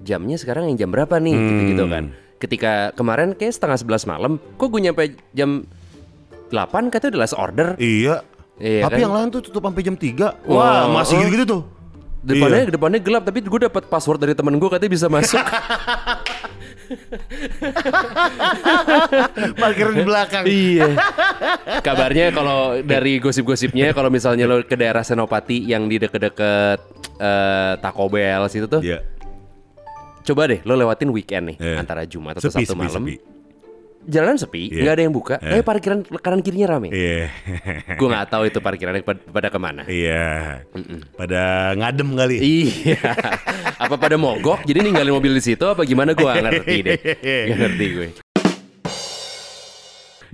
jamnya sekarang yang jam berapa nih? Gitu-gitu mm. kan ketika kemarin kayak setengah sebelas malam, kok gue nyampe jam 8 katanya udah last order. Iya. Iya tapi kan? yang lain tuh tutup sampai jam 3. Wah, Wah masih uh-uh. gitu-gitu tuh. Depannya iya. depannya gelap tapi gue dapat password dari temen gue katanya bisa masuk. Parkir di belakang. iya. Kabarnya kalau dari gosip-gosipnya kalau misalnya lo ke daerah Senopati yang di deket-deket uh, Taco Bell situ tuh. Yeah coba deh lo lewatin weekend nih yeah. antara Jumat atau Sabtu malam. Sepi. Jalanan sepi, iya. nggak yeah. ada yang buka. Yeah. Eh parkiran kanan kirinya rame. Iya. Yeah. Gue nggak tahu itu parkirannya pada, kemana. Iya. Yeah. Pada ngadem kali. Iya. apa pada mogok? Jadi ninggalin mobil di situ apa gimana? Gue nggak ngerti deh. Gak ngerti gue.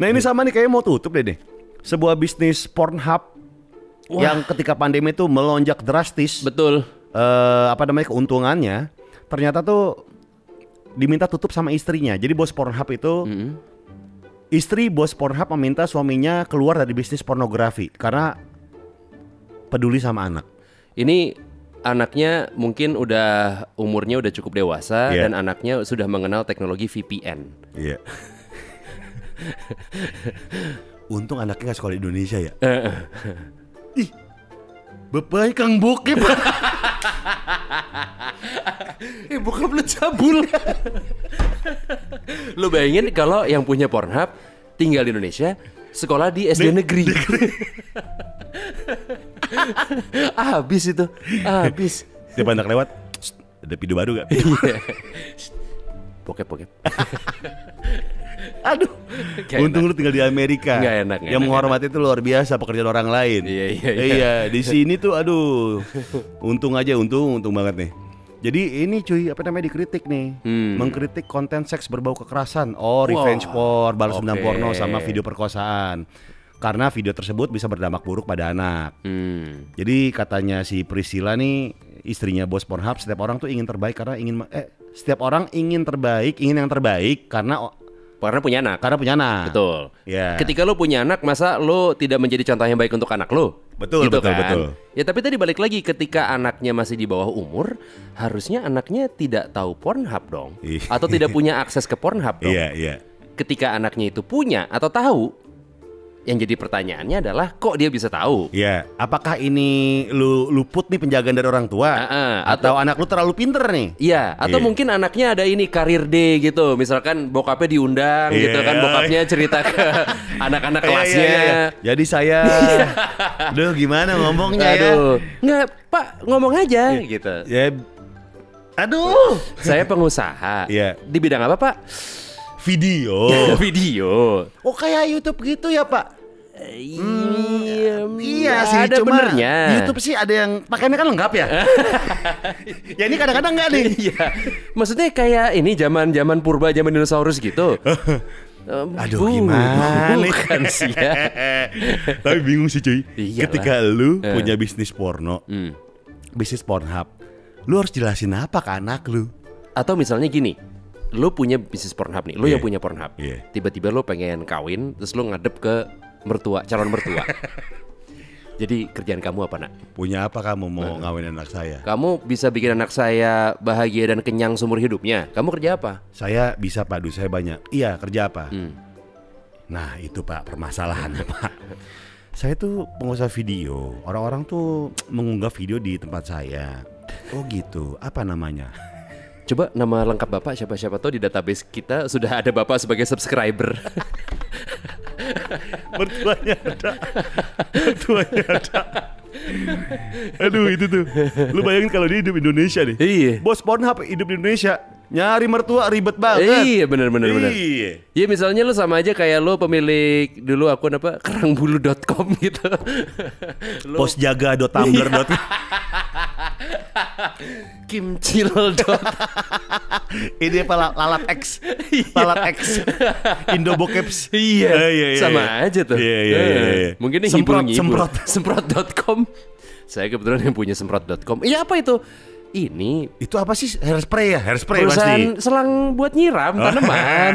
Nah ini sama nih kayaknya mau tutup deh deh. Sebuah bisnis Pornhub Wah. yang ketika pandemi itu melonjak drastis. Betul. Uh, apa namanya keuntungannya ternyata tuh diminta tutup sama istrinya. Jadi bos Pornhub itu mm -hmm. istri bos Pornhub meminta suaminya keluar dari bisnis pornografi karena peduli sama anak. Ini anaknya mungkin udah umurnya udah cukup dewasa yeah. dan anaknya sudah mengenal teknologi VPN. Iya. Yeah. Untung anaknya gak sekolah di Indonesia ya. Ih, Bapak, Kang Bokep. eh bokep lu cabul. lu bayangin kalau yang punya Pornhub tinggal di Indonesia, sekolah di SD ne negeri. Habis itu. Habis. Dia banyak lewat, ada video baru gak? Iya. Bokep-bokep. Aduh. Gak Untung enak. lu tinggal di Amerika. Gak enak. Gak yang menghormati itu luar biasa pekerjaan orang lain. Iya iya. Iya, iya di sini tuh aduh. Untung aja untung untung banget nih. Jadi ini cuy apa namanya dikritik nih, hmm. mengkritik konten seks berbau kekerasan, oh revenge wow. porn, balas okay. dendam porno sama video perkosaan. Karena video tersebut bisa berdampak buruk pada anak. Hmm. Jadi katanya si Priscilla nih istrinya bos Pornhub, setiap orang tuh ingin terbaik karena ingin eh setiap orang ingin terbaik, ingin yang terbaik karena karena punya anak. Karena punya anak. Betul. Yeah. Ketika lo punya anak, masa lo tidak menjadi contoh yang baik untuk anak lo? Betul, gitu betul, kan? betul. Ya tapi tadi balik lagi ketika anaknya masih di bawah umur, harusnya anaknya tidak tahu Pornhub dong, iya. atau tidak punya akses ke Pornhub dong. Iya, yeah, iya. Yeah. Ketika anaknya itu punya atau tahu, yang jadi pertanyaannya adalah kok dia bisa tahu? Ya, apakah ini lu luput nih penjagaan dari orang tua? Uh-uh, atau, atau anak lu terlalu pinter nih? Iya, atau yeah. mungkin anaknya ada ini karir deh gitu. Misalkan bokapnya diundang yeah. gitu iya. kan bokapnya cerita ke iya, anak-anak iya, kelasnya. Yeah, yeah, yeah. Jadi saya Aduh gimana ngomongnya ya? Aduh. ya? Nggak, Pak, ngomong aja yeah. gitu. Ya yeah. Aduh, saya pengusaha. Iya. Yeah. Di bidang apa, Pak? Video. video. Oh, kayak YouTube gitu ya, Pak? Hmm, iya, iya, iya sih, ada cuma benernya. YouTube sih ada yang pakainya kan lengkap ya. ya ini kadang-kadang nggak -kadang nih. Iya. Maksudnya kayak ini zaman-zaman purba, zaman dinosaurus gitu. Um, Aduh bu, gimana Bukan sih ya Tapi bingung sih cuy Iyalah. Ketika lu uh. punya bisnis porno hmm. Bisnis Pornhub Lu harus jelasin apa ke anak lu Atau misalnya gini Lu punya bisnis Pornhub nih Lu yeah. yang punya Pornhub tiba Tiba-tiba lu pengen kawin Terus lu ngadep ke mertua, calon mertua. Jadi kerjaan kamu apa nak? Punya apa kamu mau nah. ngawin anak saya? Kamu bisa bikin anak saya bahagia dan kenyang seumur hidupnya. Kamu kerja apa? Saya bisa pak, padu, saya banyak. Iya kerja apa? Hmm. Nah itu pak permasalahannya hmm. pak. Saya tuh pengusaha video. Orang-orang tuh mengunggah video di tempat saya. Oh gitu. Apa namanya? Coba nama lengkap bapak siapa-siapa tuh di database kita sudah ada bapak sebagai subscriber. mertuanya ada mertuanya ada aduh itu tuh lu bayangin kalau dia hidup Indonesia nih iya bos Pornhub hidup di Indonesia nyari mertua ribet banget iya bener bener Iya. iya misalnya lu sama aja kayak lu pemilik dulu akun apa kerangbulu.com gitu posjaga.tumblr.com Kimcil.com, dot. Ini apa lalat X? Iya. Lalat X. Indo bokeps. Iya. iya yeah, iya. sama yeah. aja tuh. Iya yeah, iya, iya Mungkin ini semprot, hibur semprot semprot.com. Saya kebetulan yang punya semprot.com. Iya apa itu? ini itu apa sih hairspray ya hairspray perusahaan pasti. selang buat nyiram oh. tanaman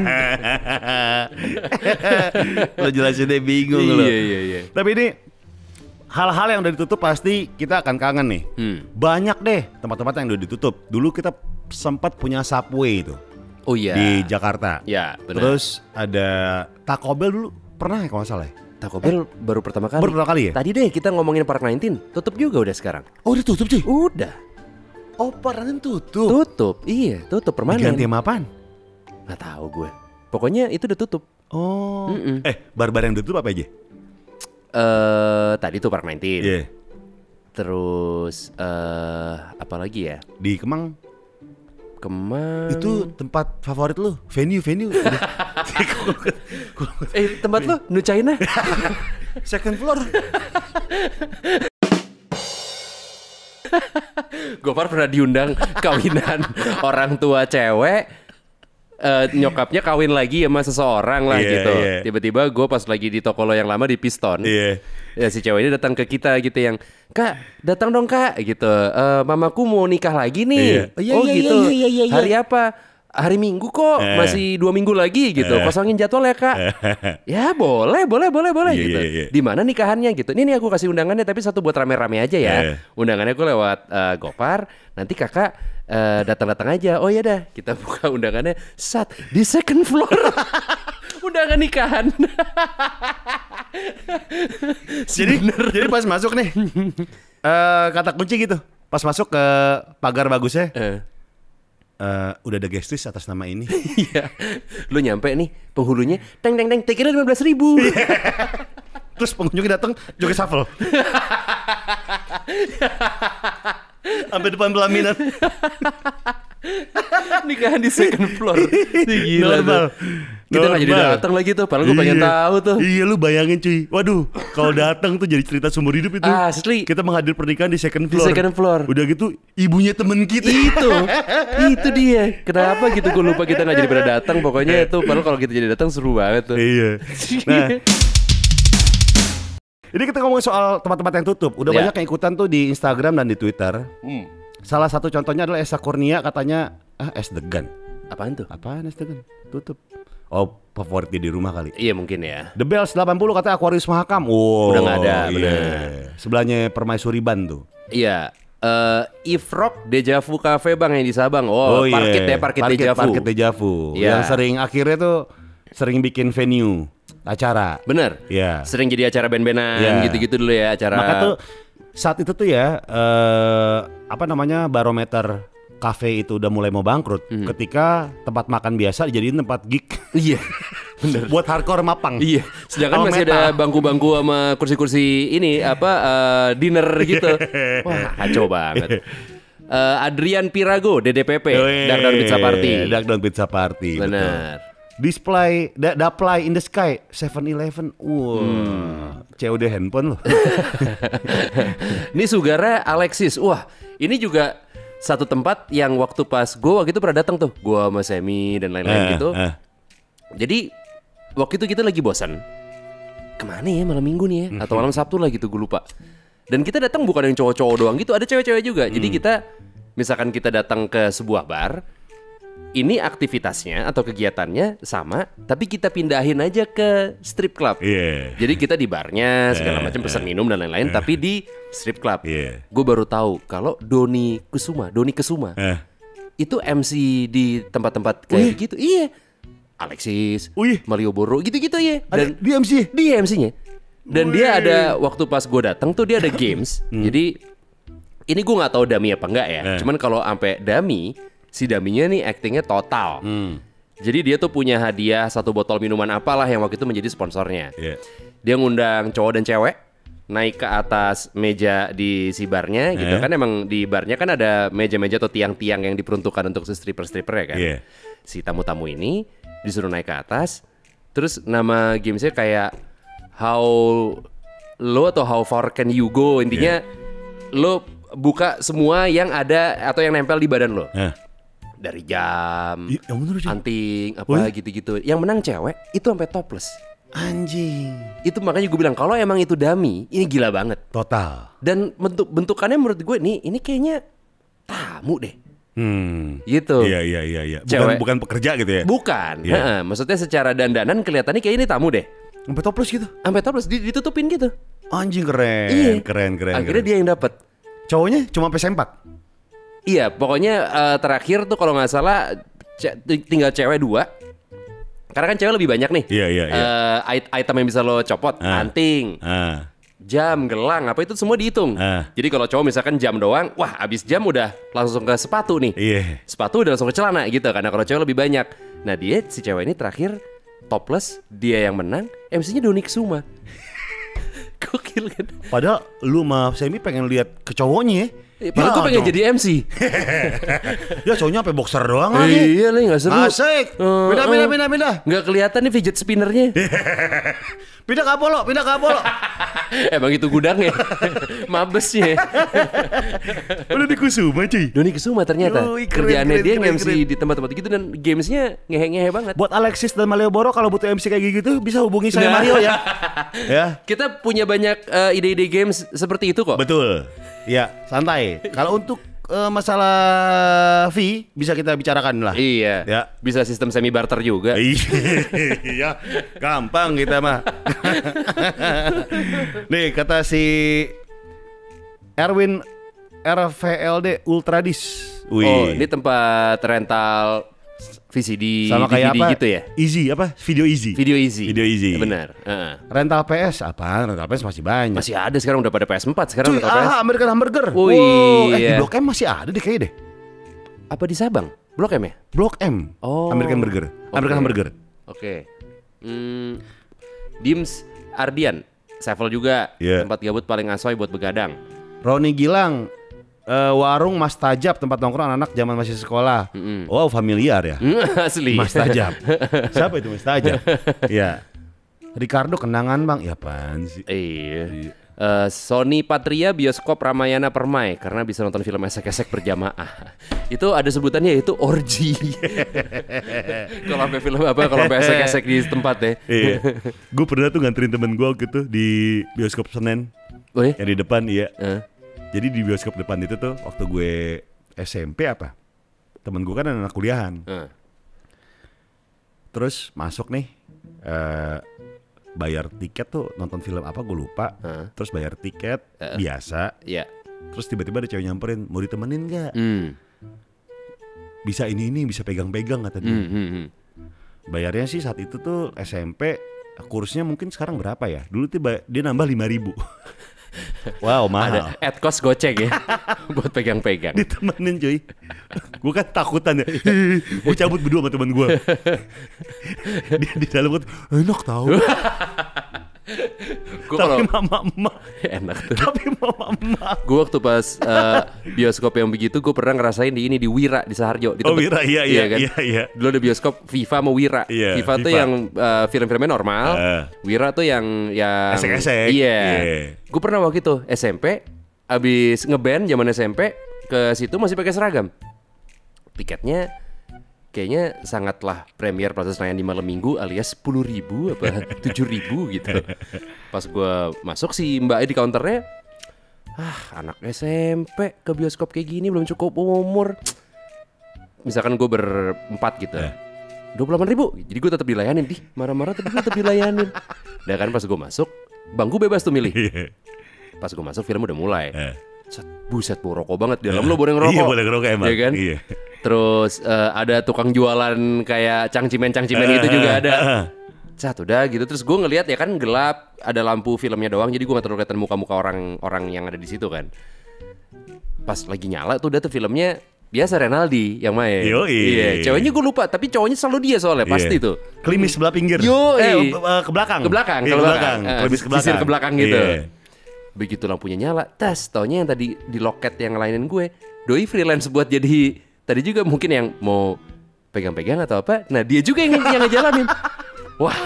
lo jelasin deh bingung iya, lo iya, iya. tapi ini hal-hal yang udah ditutup pasti kita akan kangen nih. Hmm. Banyak deh tempat-tempat yang udah ditutup. Dulu kita sempat punya Subway itu. Oh iya. Di Jakarta. Ya benar. Terus ada Taco Bell dulu pernah ya kalau salah ya? Taco Bell eh, baru pertama kali. Baru pertama kali ya? Tadi deh kita ngomongin Park 19, tutup juga udah sekarang. Oh, udah tutup, sih. Udah. Oh, Park 19 tutup. Tutup. Iya, tutup permanen. Ganti sama apaan? Gak tahu gue. Pokoknya itu udah tutup. Oh. Mm -mm. Eh, barbar yang udah tutup apa aja? uh, tadi tuh Park 19. Yeah. Terus uh, apa lagi ya? Di Kemang. Kemang. Itu tempat favorit lu, venue venue. eh tempat lu New China. Second floor. Gopar pernah diundang kawinan orang tua cewek uh, nyokapnya kawin lagi sama seseorang lah yeah, gitu. Yeah. Tiba-tiba gue pas lagi di toko lo yang lama di Piston. Iya. Yeah. Ya si cewek ini datang ke kita gitu yang, "Kak, datang dong, Kak." gitu. E, mamaku mau nikah lagi nih. Yeah. Oh, yeah, oh, iya, gitu. Yeah, yeah, yeah, yeah. Hari apa? hari Minggu kok eh. masih dua minggu lagi gitu eh. kosongin jadwal ya kak eh. ya boleh boleh boleh boleh yeah, gitu yeah, yeah. di mana nikahannya gitu ini nih aku kasih undangannya tapi satu buat rame-rame aja ya eh. undangannya aku lewat uh, Gopar nanti kakak Eh, datang-datang aja. Oh ya dah, kita buka undangannya saat di second floor. undangan nikahan. jadi jadi pas masuk nih uh, kata kunci gitu. Pas masuk ke pagar bagusnya. Uh. Uh, udah ada guest list atas nama ini. Iya. Lu nyampe nih penghulunya teng teng teng tiketnya 15 ribu. Iya. Terus pengunjungnya datang joget shuffle sampai depan pelaminan nikahan di second floor gila normal tuh. kita nggak jadi datang lagi tuh padahal gue pengen iya. tahu tuh iya lu bayangin cuy waduh kalau datang tuh jadi cerita seumur hidup itu asli kita menghadir pernikahan di second floor di second floor udah gitu ibunya temen kita itu itu dia kenapa gitu gue lupa kita nggak jadi pernah datang pokoknya itu padahal kalau kita jadi datang seru banget tuh iya nah ini kita ngomongin soal tempat-tempat yang tutup. Udah yeah. banyak yang ikutan tuh di Instagram dan di Twitter. Hmm. Salah satu contohnya adalah Esa Kurnia katanya ah es degan. Apaan tuh? Apaan es degan? Tutup. Oh, favoritnya di rumah kali. Iya mungkin ya. The Bells 80 katanya Aquarius Mahakam. Wow. Udah nggak ada. Iya. Bener. Sebelahnya Ban tuh. Iya. Uh, eh, If Rock Deja Vu Cafe bang yang di Sabang. Oh, oh parkit yeah. ya parkit, parkit Deja Vu. Parkit Deja Vu. Yeah. Yang sering akhirnya tuh sering bikin venue acara. Bener. Ya. Yeah. Sering jadi acara band-bandan yeah. gitu-gitu dulu ya acara. Maka tuh saat itu tuh ya eh, apa namanya barometer kafe itu udah mulai mau bangkrut mm -hmm. ketika tempat makan biasa jadi tempat gig. Iya. Bener. Buat hardcore mapang. Iya. Sedangkan oh, masih meta. ada bangku-bangku sama kursi-kursi ini iya. apa uh, dinner iya. gitu. Wah, kacau banget. Uh, Adrian Pirago DDPP Dark Down Pizza Party. Dark Down Pizza Party. Benar display da daplay in the sky 7-Eleven. Wow. Hmm. COD handphone loh. ini sugarnya Alexis. Wah, ini juga satu tempat yang waktu pas gue waktu itu pernah datang tuh gue sama Semi dan lain-lain eh, gitu eh. jadi waktu itu kita lagi bosan kemana ya malam minggu nih ya mhm. atau malam sabtu lah gitu gue lupa dan kita datang bukan yang cowok-cowok doang gitu ada cewek-cewek juga jadi hmm. kita misalkan kita datang ke sebuah bar ini aktivitasnya atau kegiatannya sama, tapi kita pindahin aja ke strip club. Yeah. Jadi kita di barnya segala iya, macam iya. pesan minum dan lain-lain, yeah. tapi di strip club. Yeah. Gue baru tahu kalau Doni Kusuma, Doni Kusuma uh. Iya. itu MC di tempat-tempat kayak Wih. gitu. Iya, Alexis, Wih. Malioboro gitu-gitu ya. Dan di MC, di MC-nya. Dan Wih. dia ada waktu pas gue datang tuh dia ada games. hmm. Jadi ini gue nggak tahu dami apa enggak ya. Uh. Cuman kalau sampai dami si Daminya nih actingnya total. Hmm. Jadi dia tuh punya hadiah satu botol minuman apalah yang waktu itu menjadi sponsornya. Yeah. Dia ngundang cowok dan cewek naik ke atas meja di si barnya gitu eh. kan emang di barnya kan ada meja-meja atau tiang-tiang yang diperuntukkan untuk si stripper-stripper ya kan. Yeah. Si tamu-tamu ini disuruh naik ke atas. Terus nama gamesnya kayak how low atau how far can you go intinya yeah. lo buka semua yang ada atau yang nempel di badan lo. Yeah dari jam, ya, bener, anting, apa oh, gitu-gitu. Yang menang cewek itu sampai topless. Anjing. Itu makanya gue bilang kalau emang itu dami, ini gila banget. Total. Dan bentuk bentukannya menurut gue nih, ini kayaknya tamu deh. Hmm. Gitu. Iya iya iya iya. Bukan Cewek. bukan pekerja gitu ya. Bukan. Yeah. Iya. maksudnya secara dandanan kelihatannya kayak ini tamu deh. Sampai toples gitu. Sampai toples ditutupin gitu. Anjing keren. Iya. Keren keren. Akhirnya keren. dia yang dapat. Cowoknya cuma sampai sempak. Iya, pokoknya uh, terakhir tuh kalau nggak salah ce tinggal cewek dua. Karena kan cewek lebih banyak nih. Iya, iya, iya. Uh, item yang bisa lo copot, uh, anting. uh, Jam, gelang, apa itu semua dihitung. Uh, Jadi kalau cowok misalkan jam doang, wah abis jam udah langsung ke sepatu nih. Iya. Yeah. Sepatu udah langsung ke celana gitu, karena kalau cewek lebih banyak. Nah dia, si cewek ini terakhir topless, dia yang menang, MC-nya Donik Suma. Gokil kan? Padahal lu sama Semi pengen lihat ke cowoknya Iya, padahal gue iya, pengen jadi MC. ya cowoknya apa boxer doang lagi. Iya nih gak seru. Asik. Eh, pindah, pindah, beda eh. beda. Gak kelihatan nih fidget spinnernya. Pindah ke Apollo, pindah ke Apollo. Emang itu Mabes Mabesnya. Udah di Kusuma cuy. Doni Kusuma ternyata. Yui, keren, Kerjaannya keren, dia keren, MC keren. di tempat-tempat gitu dan gamesnya ngehe-ngehe banget. Buat Alexis dan Mario Boro kalau butuh MC kayak gitu bisa hubungi saya nah. Mario ya. ya. Kita punya banyak ide eh, ide-ide games seperti itu kok. Betul. Ya, santai. Kalau untuk uh, masalah fee bisa kita bicarakan lah. Iya. Ya. Bisa sistem semi barter juga. Iya. iya. Gampang kita mah. Nih kata si Erwin RVLD Ultradis. Wih. Oh, ini tempat rental VCD sama kayak DVD apa gitu ya easy apa video easy video easy video easy ya, benar uh. rental PS apa rental PS masih banyak masih ada sekarang udah pada PS 4 sekarang Cuy, rental PS ah, American Hamburger Wih, wow. Eh, iya. di Blok M masih ada deh kayaknya deh apa di Sabang Blok M ya Blok M oh American Burger okay. American Hamburger oke okay. hmm, Dims Ardian Sevel juga yeah. tempat gabut paling asoy buat begadang Roni Gilang uh, warung Mas Tajab tempat nongkrong anak anak zaman masih sekolah. Mm-hmm. Wow, familiar ya. Mm, asli. Mas Tajab. Siapa itu Mas Tajab? ya. Ricardo kenangan Bang. Ya pan sih. Iya. Uh, Sony Patria bioskop Ramayana Permai karena bisa nonton film esek-esek berjamaah. Itu ada sebutannya yaitu orgi. kalau sampai film apa kalau sampai esek-esek di tempat ya. iya. Gue pernah tuh nganterin temen gue gitu di bioskop Senen. Oh iya? Yang di depan iya. Uh jadi di bioskop depan itu tuh waktu gue SMP apa? Temen gue kan anak kuliahan. Hmm. Terus masuk nih uh, bayar tiket tuh nonton film apa gue lupa. Hmm. Terus bayar tiket uh. biasa. Iya. Yeah. Terus tiba-tiba ada cewek nyamperin, mau ditemenin gak? Hmm. Bisa ini ini, bisa pegang-pegang katanya. Hmm, hmm, hmm. Bayarnya sih saat itu tuh SMP kursnya mungkin sekarang berapa ya? Dulu tiba dia nambah lima ribu. Wow, mahal. Ada at cost goceng ya. buat pegang-pegang. Ditemenin cuy. gue kan takutan ya. gue cabut berdua sama temen gue. Dia di dalam gue, enak tau. gua kalau mama mama enak tuh. Tapi mama mama Gue waktu pas uh, bioskop yang begitu gue pernah ngerasain di ini di Wira di Saharjo. Di oh, tempat, oh Wira iya iya iya, kan? iya iya. Dulu ada bioskop Viva sama Wira. Iya, Viva, Viva, tuh yang uh, film-filmnya normal. Uh. Wira tuh yang yang esek-esek. Iya. Yeah. Gue pernah waktu itu SMP abis ngeband zaman SMP ke situ masih pakai seragam. Tiketnya kayaknya sangatlah premier Plaza Senayan di malam minggu alias sepuluh ribu apa tujuh ribu gitu. Pas gue masuk si mbak e di counternya, ah anak SMP ke bioskop kayak gini belum cukup umur. Misalkan gue berempat gitu. Eh. Dua puluh ribu, jadi gue tetap dilayanin di marah-marah tapi gue tetap dilayanin. Dan kan pas gue masuk, bangku bebas tuh milih. Iya. Pas gue masuk film udah mulai. Eh. Set, buset, bu rokok banget di dalam eh. lo boleh ngerokok. Iya boleh ngerokok emang. Iya kan? Iya Terus uh, ada tukang jualan kayak cangcimen-cangcimen uh, itu juga eh, ada. Uh, eh, uh. Satu udah gitu. Terus gue ngelihat ya kan gelap, ada lampu filmnya doang. Jadi gue gak terlalu kelihatan muka-muka orang-orang yang ada di situ kan. Pas lagi nyala tuh udah tuh filmnya biasa Renaldi yang main. Yo iya. Ceweknya gue lupa, tapi cowoknya selalu dia soalnya iya. pasti tuh. Klimis sebelah pinggir. Yo eh, ke belakang. Ke belakang, iya, ke belakang. Klimis ke belakang. Sisir ke belakang gitu. Iya. Begitu lampunya nyala, tas taunya yang tadi di loket yang ngelainin gue, doi freelance buat jadi tadi juga mungkin yang mau pegang-pegang atau apa nah dia juga yang yang ngejalanin wah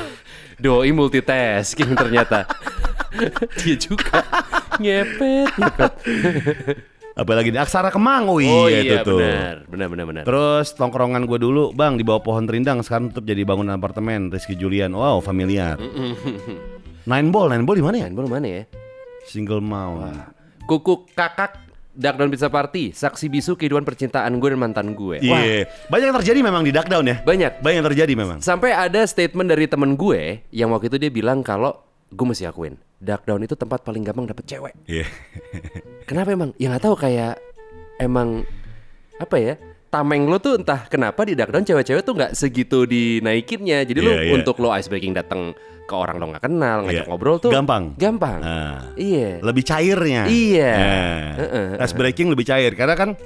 doi multitasking ternyata dia juga ngepet ngepet apalagi di Aksara Kemang iya oh, iya, itu tuh benar benar benar terus tongkrongan gue dulu bang di bawah pohon terindang sekarang tetap jadi bangunan apartemen Rizky Julian wow familiar Nine Ball Nine Ball di mana ya Nine Ball mana ya Single mau. Kuku Kakak Darkdown Pizza Party, saksi bisu kehidupan percintaan gue dan mantan gue. Iya. Yeah. Banyak yang terjadi memang di Darkdown ya. Banyak. Banyak yang terjadi memang. Sampai ada statement dari temen gue yang waktu itu dia bilang kalau gue mesti akuin Darkdown itu tempat paling gampang dapet cewek. Iya. Yeah. Kenapa emang? Ya gak tahu kayak emang apa ya? tameng lo tuh entah kenapa di Dark Down cewek-cewek tuh nggak segitu dinaikinnya. Jadi yeah, lo yeah. Iya. untuk lo ice breaking datang ke orang lo nggak kenal ngajak yeah. ngobrol tuh gampang, gampang. Uh, iya. Lebih cairnya. Iya. uh, uh, uh. Ice breaking lebih cair karena kan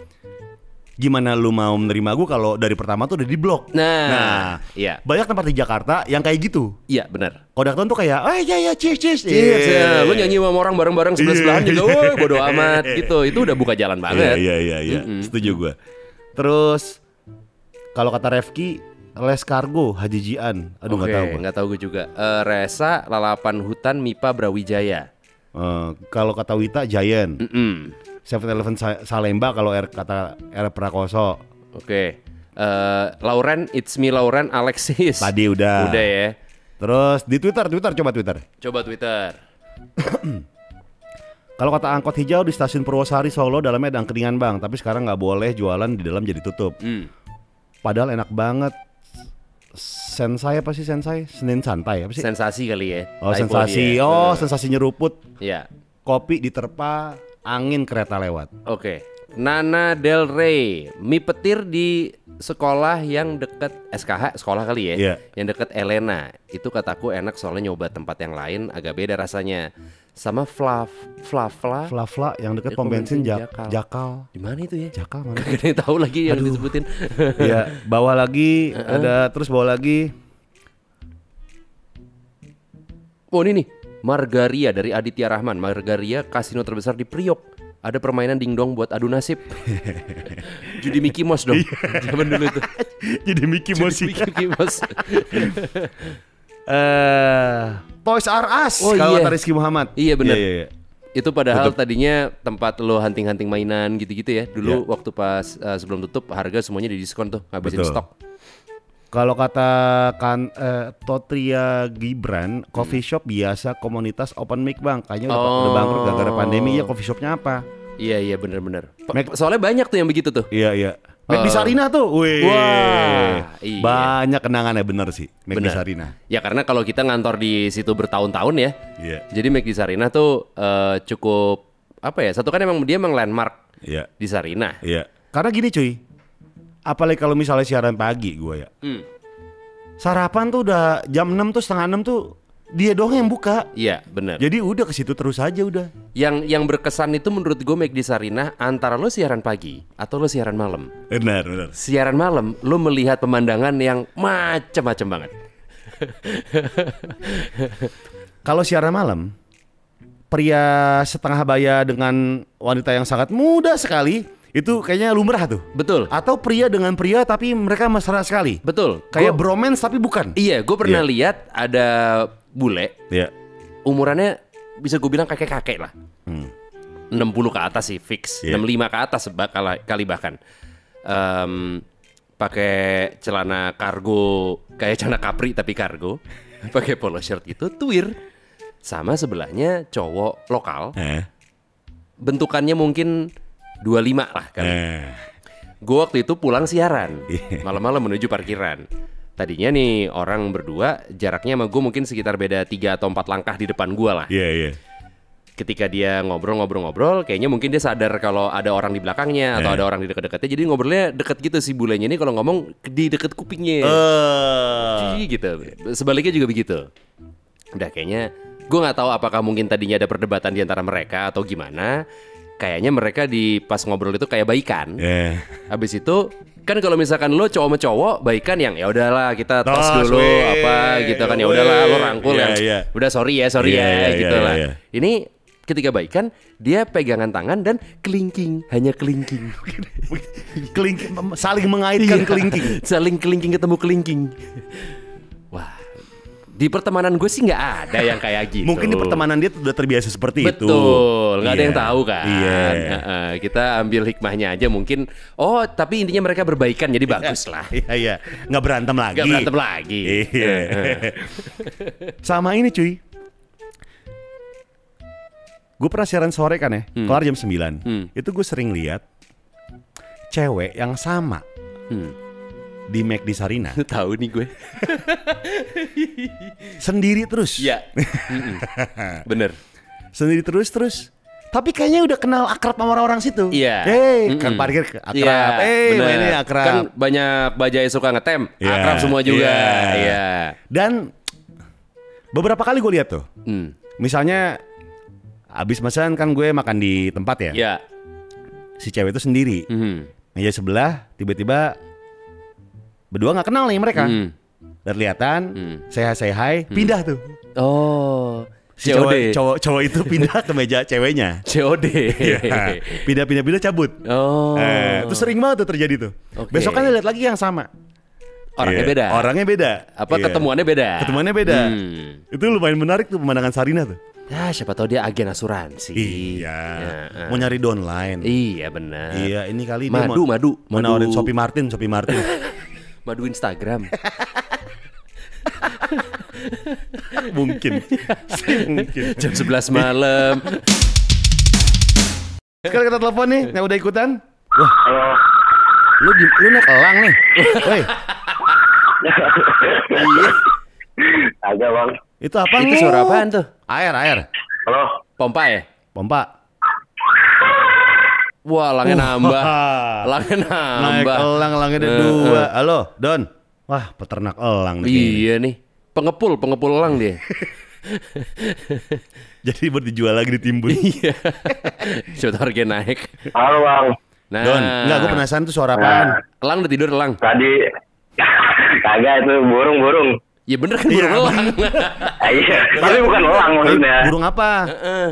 gimana lu mau menerima gue kalau dari pertama tuh udah di blok. Nah, nah iya. banyak tempat di Jakarta yang kayak gitu. Iya benar. Kodakton tuh kayak, oh iya iya cheers cheers. Cheers, yeah. Yeah. Iya, lu iya. nyanyi sama orang bareng-bareng sebelah sebelahan juga, wah bodo amat gitu. Itu udah buka jalan banget. Iya iya iya, setuju gue. Terus kalau kata Refki Les Kargo Haji Jian. Aduh enggak okay, tahu. Enggak tahu gue juga. Uh, Resa Lalapan Hutan Mipa Brawijaya. Uh, kalau kata Wita Giant. Mm -mm. Seven Eleven Salemba kalau R kata R Prakoso. Oke. Okay. Uh, eh, Lauren It's Me Lauren Alexis. Tadi udah. Udah ya. Terus di Twitter, Twitter coba Twitter. Coba Twitter. Kalau kata angkot hijau di stasiun Purwosari Solo dalamnya ada angkringan bang, tapi sekarang nggak boleh jualan di dalam jadi tutup. Hmm. Padahal enak banget. Sensai apa sih sensai? Senin santai apa sih? Sensasi kali ya. Oh sensasi. Ya. Oh sensasi nyeruput. Ya. Kopi diterpa angin kereta lewat. Oke. Okay. Nana Del Rey, mie petir di sekolah yang deket SKH, eh, sekolah kali ya, yeah. yang deket Elena. Itu kataku enak soalnya nyoba tempat yang lain agak beda rasanya sama Fla Fla Fla Fla Fla yang dekat pom bensin Jakal. Jakal. Di mana itu ya? Jakal mana? kita tahu lagi yang Aduh. disebutin. ya bawa lagi uh-uh. ada terus bawa lagi. Oh ini nih, Margaria dari Aditya Rahman. Margaria kasino terbesar di Priok. Ada permainan dingdong buat adu nasib. Judi Mickey Mouse dong. Iya. Zaman dulu itu Jadi iya. Mickey Mouse. Mickey Mouse. uh, Toys R Us oh, kalau iya. kata Rizky Muhammad. Iya benar. Iya, iya, iya. Itu padahal Betul. tadinya tempat lo hunting-hunting mainan gitu-gitu ya. Dulu yeah. waktu pas uh, sebelum tutup harga semuanya di diskon tuh, ngabisin Betul. stok. Kalau kata kan uh, Totria Gibran, coffee hmm. shop biasa komunitas open mic bang. Kayaknya udah, oh. udah bangkrut gara-gara pandemi ya coffee shopnya apa? Iya iya benar-benar. Soalnya banyak tuh yang begitu tuh. Iya iya. Mac eh. Sarina tuh, wih, wah, iya. banyak kenangannya bener sih Mac Sarina. Ya karena kalau kita ngantor di situ bertahun-tahun ya, yeah. jadi Mac Sarina tuh uh, cukup apa ya? Satu kan emang dia emang landmark yeah. di Sarina. Iya. Yeah. Karena gini cuy, apalagi kalau misalnya siaran pagi gue ya, Hmm. sarapan tuh udah jam 6 tuh setengah 6 tuh dia doang yang buka. Iya, benar. Jadi udah ke situ terus aja udah. Yang yang berkesan itu menurut gue Make di Sarina antara lo siaran pagi atau lo siaran malam. Benar, benar. Siaran malam lo melihat pemandangan yang macem-macem banget. Kalau siaran malam, pria setengah baya dengan wanita yang sangat muda sekali itu kayaknya lumrah tuh. Betul. Atau pria dengan pria tapi mereka mesra sekali. Betul. Kayak gua, bromance tapi bukan. Iya, gue pernah yeah. lihat ada bule. Iya. Umurannya bisa gue bilang kakek-kakek lah. Hmm. 60 ke atas sih fix, yeah. Iya. 65 ke atas bakal kali bahkan. Um, pakai celana kargo kayak celana kapri tapi kargo. pakai polo shirt itu tuir. Sama sebelahnya cowok lokal. Eh. Bentukannya mungkin 25 lah kan. Eh. Gue waktu itu pulang siaran, iya. malam-malam menuju parkiran tadinya nih orang berdua jaraknya sama gue mungkin sekitar beda tiga atau empat langkah di depan gue lah. Iya, yeah, iya. Yeah. Ketika dia ngobrol-ngobrol-ngobrol, kayaknya mungkin dia sadar kalau ada orang di belakangnya atau yeah. ada orang di dekat-dekatnya. Jadi ngobrolnya deket gitu si bulannya ini kalau ngomong di deket kupingnya. Uh. Eh. Jadi gitu. Sebaliknya juga begitu. Udah kayaknya gue nggak tahu apakah mungkin tadinya ada perdebatan di antara mereka atau gimana kayaknya mereka di pas ngobrol itu kayak baikan. Yeah. Habis itu kan kalau misalkan lo cowok sama cowok baikan yang ya udahlah kita nah, tos dulu sweet. apa gitu kan ya udahlah lo rangkul yeah, yang yeah. udah sorry ya sorry yeah, ya yeah, gitu yeah, lah. Yeah, yeah. Ini ketika baikan dia pegangan tangan dan kelingking hanya kelingking kelingking saling mengaitkan iya. kelingking saling kelingking ketemu kelingking wah di pertemanan gue sih nggak ada yang kayak gitu. Mungkin di pertemanan dia udah terbiasa seperti Betul, itu. Betul, nggak yeah. ada yang iya. tahu kan. Iya. Yeah. Uh, kita ambil hikmahnya aja mungkin. Oh, tapi intinya mereka berbaikan jadi iya, bagus lah. Iya, iya. Yeah. Nggak berantem lagi. Nggak berantem lagi. Iya. Sama ini cuy. Gue pernah siaran sore kan ya, hmm. kelar jam 9. Hmm. Itu gue sering lihat cewek yang sama. Hmm di Mac di Sarina. Tahu nih gue. Sendiri terus. Iya. Bener. Sendiri terus terus. Tapi kayaknya udah kenal akrab sama orang-orang situ. Iya. Yeah. Hey, mm -mm. kan parkir akrab. Yeah, hey, bener. ini kan akrab. Kan banyak bajai suka ngetem. Yeah. Akrab semua iya. juga. Iya. Yeah. Yeah. Dan beberapa kali gue lihat tuh. Mm. Misalnya abis pesan kan gue makan di tempat ya. Iya. Yeah. Si cewek itu sendiri. Mm -hmm. Meja sebelah tiba-tiba berdua nggak kenal nih mereka hmm. berlihatan hmm. saya say hi hmm. pindah tuh oh si COD. cowok, cowok cowok itu pindah ke meja ceweknya COD iya. pindah pindah pindah cabut oh eh, itu sering banget tuh terjadi tuh okay. kan lihat lagi yang sama orangnya yeah. beda orangnya beda apa yeah. ketemuannya beda ketemuannya beda hmm. itu lumayan menarik tuh pemandangan Sarina tuh Ya siapa tahu dia agen asuransi. Iya. Ya, uh. Mau nyari downline. Iya benar. Iya ini kali madu, dia mau, madu madu. Mau nawarin Shopee Martin Shopee Martin. madu Instagram. mungkin. mungkin. Jam 11 malam. Sekarang kita telepon nih, yang udah ikutan. Wah. Halo. Lu di, lu naik elang nih. Woi. iya. Agak, Bang. Itu apa? Itu suara apaan tuh? Air, air. Halo. Pompa ya? Pompa. Wah, langit uh, nambah. Langit nambah. Naik elang, langnya ada uh, dua. Uh. Halo, Don. Wah, peternak elang nih. Iya nih. Pengepul, pengepul elang dia. Jadi buat dijual lagi ditimbun. Iya. Coba harga naik. Halo, Bang. Nah, Don, enggak gue penasaran tuh suara apaan. Nah, elang udah tidur elang. Tadi kagak itu burung-burung. Ya bener kan burung ya, elang. Iya, tapi bukan elang maksudnya. Burung apa? Uh -uh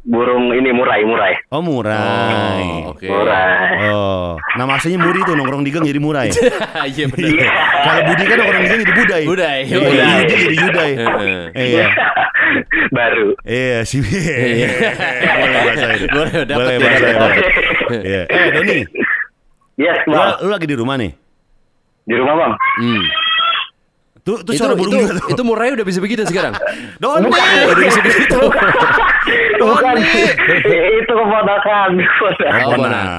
burung ini murai murai oh murai oh, oke okay. murai oh nama aslinya muri tuh nongkrong di gang jadi murai iya benar iya. kalau budi kan nongkrong di gang jadi budai budai budai oh, iya. jadi yudai eh, iya baru iya sih iya. boleh bahasa itu boleh boleh bahasa iya eh Doni Yes, bang. Lu, lu lagi di rumah nih? Di rumah, Bang. Hmm. Tuh, tuh itu, suara burung itu, juga tuh. Itu murai udah bisa begitu sekarang. Doni udah bisa begitu. Bukan. itu keponakan. Keponakan. Oh, ponakan.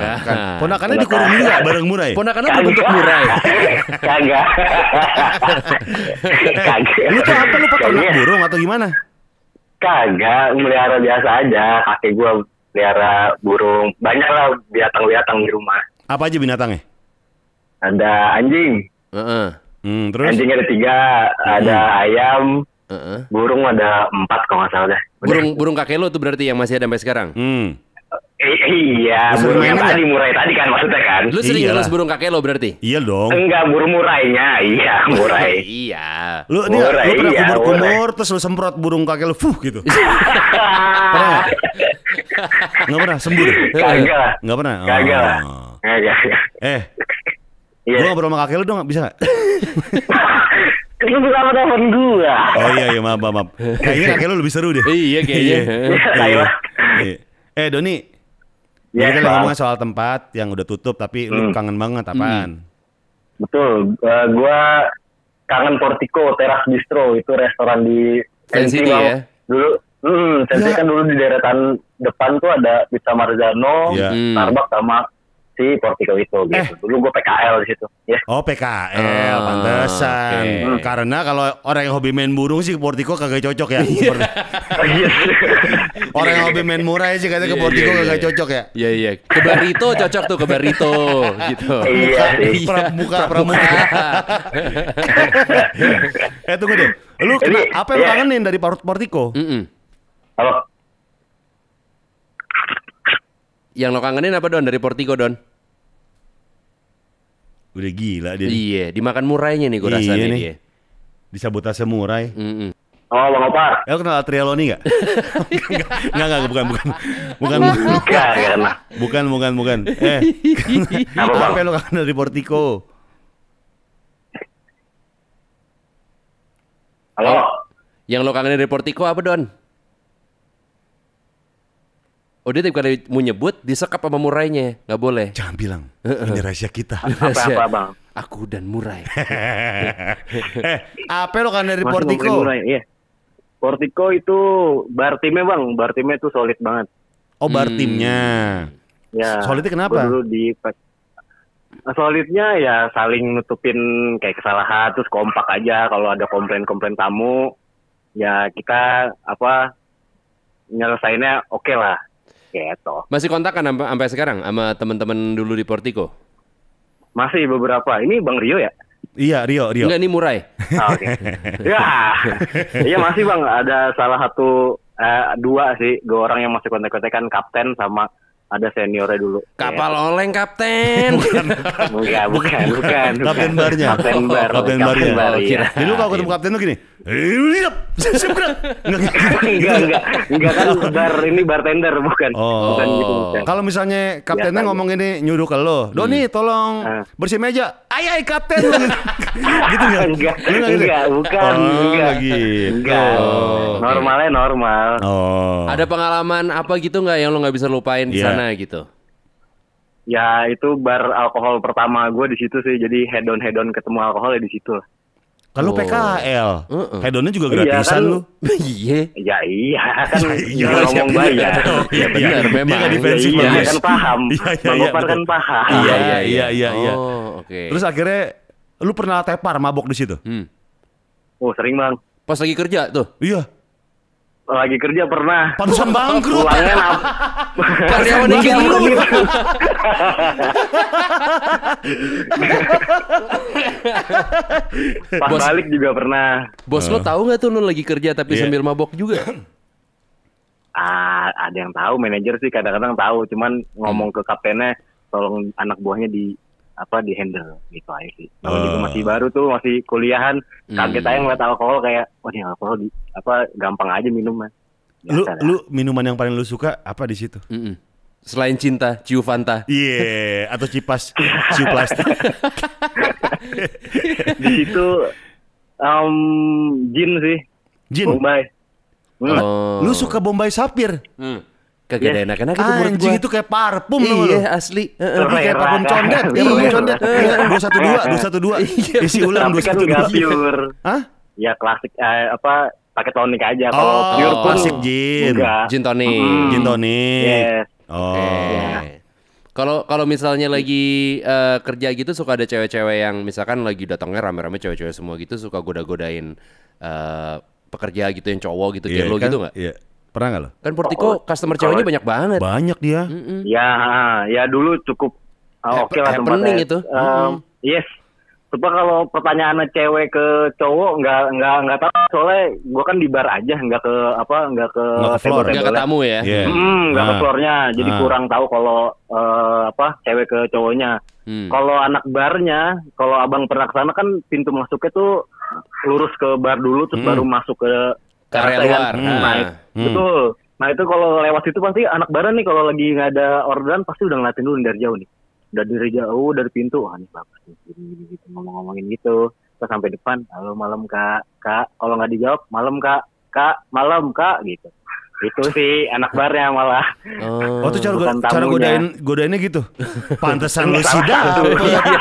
Ponakannya dikurung juga bareng murai. Ponakannya berbentuk murai. Kagak. Kagak. Lu tuh apa lu peternak burung atau gimana? Kagak, melihara biasa aja. Kakek gua melihara burung. Banyak lah binatang-binatang di rumah. Apa aja binatangnya? Ada anjing. Heeh. Uh -uh Hmm, terus? Anjing ada tiga, hmm. ada ayam, uh-uh. burung ada empat kalau nggak salah deh. Burung burung kakek lo tuh berarti yang masih ada sampai sekarang? Hmm. Eh, eh, iya, burungnya burung yang tadi murai tadi kan maksudnya kan. Lu sering ngelus burung kakek lo berarti? Iya dong. Enggak, burung murainya. Iya, murai. iya. Lu ini murai, lu pernah kumur-kumur iya, terus lu semprot burung kakek lo, fuh gitu. pernah? Enggak pernah sembuh. Kagak. Enggak pernah. Kagak. Oh. Eh, Iya. Gue ngobrol sama kakek lu dong, bisa gak? Ini bukan telepon gue. Oh iya, iya, maaf, maaf. Kayaknya kakek lu lebih seru deh. iya, kayaknya. iya. iya. iya. iya. Eh, Doni. Ya, kita lagi ngomongin soal tempat yang udah tutup, tapi hmm. lu kangen banget hmm. apaan? Hmm. Betul, uh, eh, gue kangen Portico, Teras Bistro, itu restoran di Sensi ya? Dulu, hmm, Sensi ya. kan dulu di deretan depan tuh ada Pizza Marzano, ya. Hmm. Starbucks sama si Portico itu gitu. Eh. Dulu gue PKL di situ. Yeah. Oh PKL, oh, ah, pantesan. Okay. Hmm. Karena kalau orang yang hobi main burung sih Portico kagak cocok ya. Iya. Oh, iya. orang yang hobi main murai sih katanya ke iya, Portico kagak cocok ya. Iya iya. Ke Barito cocok tuh ke Barito gitu. Iya. Pramuka pramuka. eh tunggu deh. Lu kena, apa yang kangenin dari Portico? Mm -mm. Yang lo kangenin apa Don dari Portico Don? Udah gila dia. Iya, dimakan murainya nih gue iya rasa rasanya nih. dia. Iya. Disabotase murai. Mm -mm. Oh, Bang Eh, lo kenal Atria Loni gak? Enggak, enggak, bukan, bukan. Bukan, bukan. Bukan, bukan, bukan. Eh, apa, apa lo kangen dari Portico? Halo? Yang lo kangen dari Portico apa, Don? Oh dia tadi kali mau nyebut disekap sama murainya, nggak boleh. Jangan bilang, ini rahasia kita. Apa apa bang? Aku dan murai. Eh, apa lo kan dari Masuk Portico? Murai, iya. Portico itu bar timnya bang, bar timnya itu solid banget. Oh bar hmm. timnya. Ya. Solidnya kenapa? Dulu di solidnya ya saling nutupin kayak kesalahan terus kompak aja kalau ada komplain-komplain tamu ya kita apa nyelesainnya oke okay lah gitu. Masih kontak kan sampai, sampai sekarang sama teman-teman dulu di Portico? Masih beberapa. Ini Bang Rio ya? Iya, Rio, Rio. Enggak, ini Murai. Oh, ah, okay. ya. Iya, masih Bang. Ada salah satu eh, dua sih, dua orang yang masih kontak-kontakan kapten sama ada seniornya dulu. Kapal ya. oleng kapten. bukan, bukan, bukan, bukan. Kapten barnya. Kapten oh, bar. Oh, kapten barnya. Kapten bar, oh, Ya. Dulu kalau ketemu kapten tuh gini. Siap, siap, Enggak, enggak. Enggak kan bar ini bartender bukan. Oh. Bukan gitu, bukan. Kalau misalnya kaptennya ya, ngomong ini nyuruh ke lo, "Doni, hmm. tolong uh. bersih meja." Ay ay kapten. gitu enggak? Enggak, gitu? enggak, bukan. Oh, enggak. Gitu. Enggak. Oh. Normalnya normal. Oh. Ada pengalaman apa gitu enggak yang lo nggak bisa lupain di yeah. sana? gimana gitu? Ya itu bar alkohol pertama gue di situ sih. Jadi head on head on ketemu alkohol ya di situ. Kalau oh. PKL, uh-uh. onnya juga iya, gratisan iya, kan, lu. Iya. ya iya kan ya, iya, ngomong bayar. Oh, iya, iya benar memang. Dia Iya iya, iya, kan paham. Iya, iya, Bang kan iya, Gopar kan paham. Iya iya iya iya. iya. Oh, oke. Okay. Terus akhirnya lu pernah tepar mabok di situ? Hmm. Oh, sering, Bang. Pas lagi kerja tuh. Iya lagi kerja pernah. Pantesan bangkrut. Pulangnya nap. Karyawan dikit dulu. Pas Bos, balik juga pernah. Bos lo hmm. tahu nggak tuh lo lagi kerja tapi yeah. sambil mabok juga? Ah, ada yang tahu manajer sih kadang-kadang tahu, cuman ngomong hmm. ke kaptennya tolong anak buahnya di apa di handle gitu aja sih. Tapi uh. juga oh. masih baru tuh masih kuliahan hmm. kaget hmm. aja ngeliat alkohol kayak wah ini alkohol di, apa gampang aja minuman Biasa Lu lah. lu minuman yang paling lu suka apa di situ? Mm -mm. Selain cinta, ciu fanta. Iya, yeah, atau cipas, ciu plastik. di situ um, jin sih. gin Bombay. Hmm. Oh. Lu suka Bombay Sapir? Hmm. Kagak ada iya. enak-enak itu ah, menurut Anjing itu kayak parfum loh. Iya, asli. Heeh, kayak parfum condet, iya, iya. dua dua condet. 212, 212. Isi ulang 212. Kan Hah? Ya klasik eh, apa pakai tonik aja kalau oh, pure klasik gin. Gin tonic. Gin tonic. Oh. Eh. Kalau kalau misalnya lagi uh, kerja gitu suka ada cewek-cewek yang misalkan lagi datangnya rame-rame cewek-cewek semua gitu suka goda-godain uh, pekerja gitu yang cowok gitu yeah, gelo kan? gitu nggak? Iya. Yeah. Pernah nggak lo? Kan Portico oh, oh, customer ceweknya banyak banget. Banyak dia. Mm -mm. Ya, ya dulu cukup oh, oke okay lah tempatnya. itu. Um, mm. Yes. Coba kalau pertanyaannya cewek ke cowok nggak nggak nggak tahu soalnya gue kan di bar aja nggak ke apa nggak ke nggak ke floor nggak ke ya. tamu ya yeah. hmm, nggak nah. ke floornya jadi nah. kurang tahu kalau uh, apa cewek ke cowoknya hmm. kalau anak barnya kalau abang pernah ke kan pintu masuknya tuh lurus ke bar dulu terus hmm. baru masuk ke karya kan luar. Kan, nah. Hmm. Betul. Nah itu kalau lewat itu pasti anak baran nih kalau lagi nggak ada orderan pasti udah ngeliatin dulu dari jauh nih. Udah dari jauh dari pintu, wah ini bagus gini, gitu, ngomong-ngomongin gitu. Terus sampai depan, halo malam kak, kak. Kalau nggak dijawab, malam kak, kak, malam kak gitu itu sih anak barnya malah oh, oh itu cara, gua, cara godain godainnya gitu pantesan lu sidang.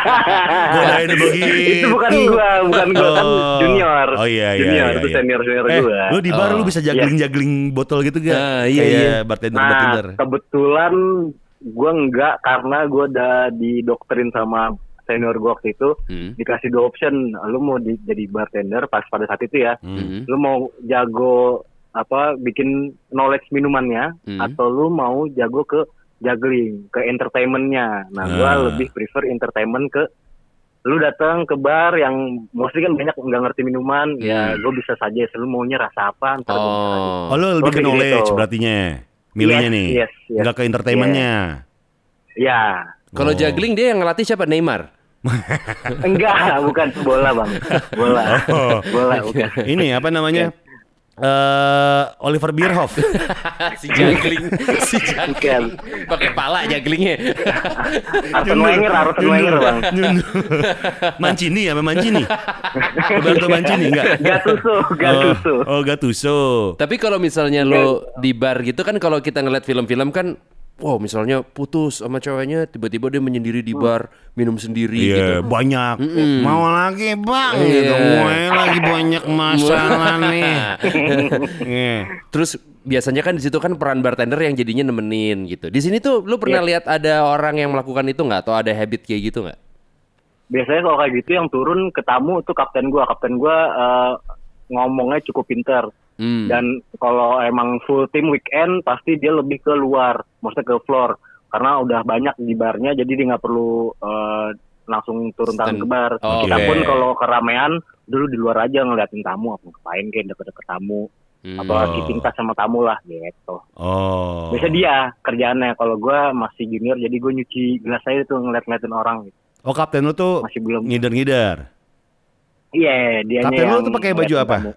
godain begitu itu bukan gua bukan gua kan oh. kan junior oh iya iya junior iya, iya. itu senior senior eh, gua lu di bar oh. lu bisa iya. jagling jagling botol gitu gak uh, ah, iya, iya. bartender nah, bartender kebetulan gua enggak karena gua udah didoktrin sama senior gue waktu itu hmm. dikasih dua option lu mau di, jadi bartender pas pada saat itu ya hmm. lu mau jago apa bikin knowledge minumannya hmm. atau lu mau jago ke juggling ke entertainmentnya nah gua ah. lebih prefer entertainment ke lu datang ke bar yang mostly kan banyak nggak ngerti minuman yeah. ya hmm. gue bisa saja selalu maunya rasa apa ntar oh. oh lu lebih ke gitu. knowledge gitu. berartinya milihnya yes, nih yes, yes, nggak ke entertainmentnya yes. ya kalau oh. juggling dia yang ngelatih siapa Neymar Enggak, bukan bola bang, bola, oh. bola bukan. Ini apa namanya? Uh, Oliver Bierhoff si jagling si jagling pakai pala jaglingnya Arsene Wenger Arsene Wenger bang Mancini ya Mancini Roberto iya. Mancini enggak Gatuso, Gatuso. oh, oh Gattuso tapi kalau misalnya lo di bar gitu kan kalau kita ngeliat film-film kan wow misalnya putus sama ceweknya tiba-tiba dia menyendiri di hmm. bar minum sendiri yeah, gitu banyak mm hmm mau lagi bang yeah. Iya. gitu lagi banyak masalah nih yeah. terus biasanya kan di situ kan peran bartender yang jadinya nemenin gitu di sini tuh lu pernah yeah. lihat ada orang yang melakukan itu nggak atau ada habit kayak gitu nggak biasanya kalau kayak gitu yang turun ke tamu tuh kapten gua kapten gua uh, ngomongnya cukup pinter Hmm. Dan kalau emang full team weekend pasti dia lebih ke luar, maksudnya ke floor karena udah banyak di barnya jadi dia nggak perlu uh, langsung turun tangan ke bar. Okay. Oh, Kita pun kalau keramaian dulu di luar aja ngeliatin tamu apa ngapain kayak deket-deket tamu hmm. atau lagi pintas sama tamu lah gitu. Oh. Biasa dia kerjaannya kalau gue masih junior jadi gue nyuci gelas aja tuh ngeliat-ngeliatin orang gitu. Oh kapten lu tuh masih belum ngider-ngider. Iya, yeah, dia Kapten lu tuh pakai baju apa? Tamu.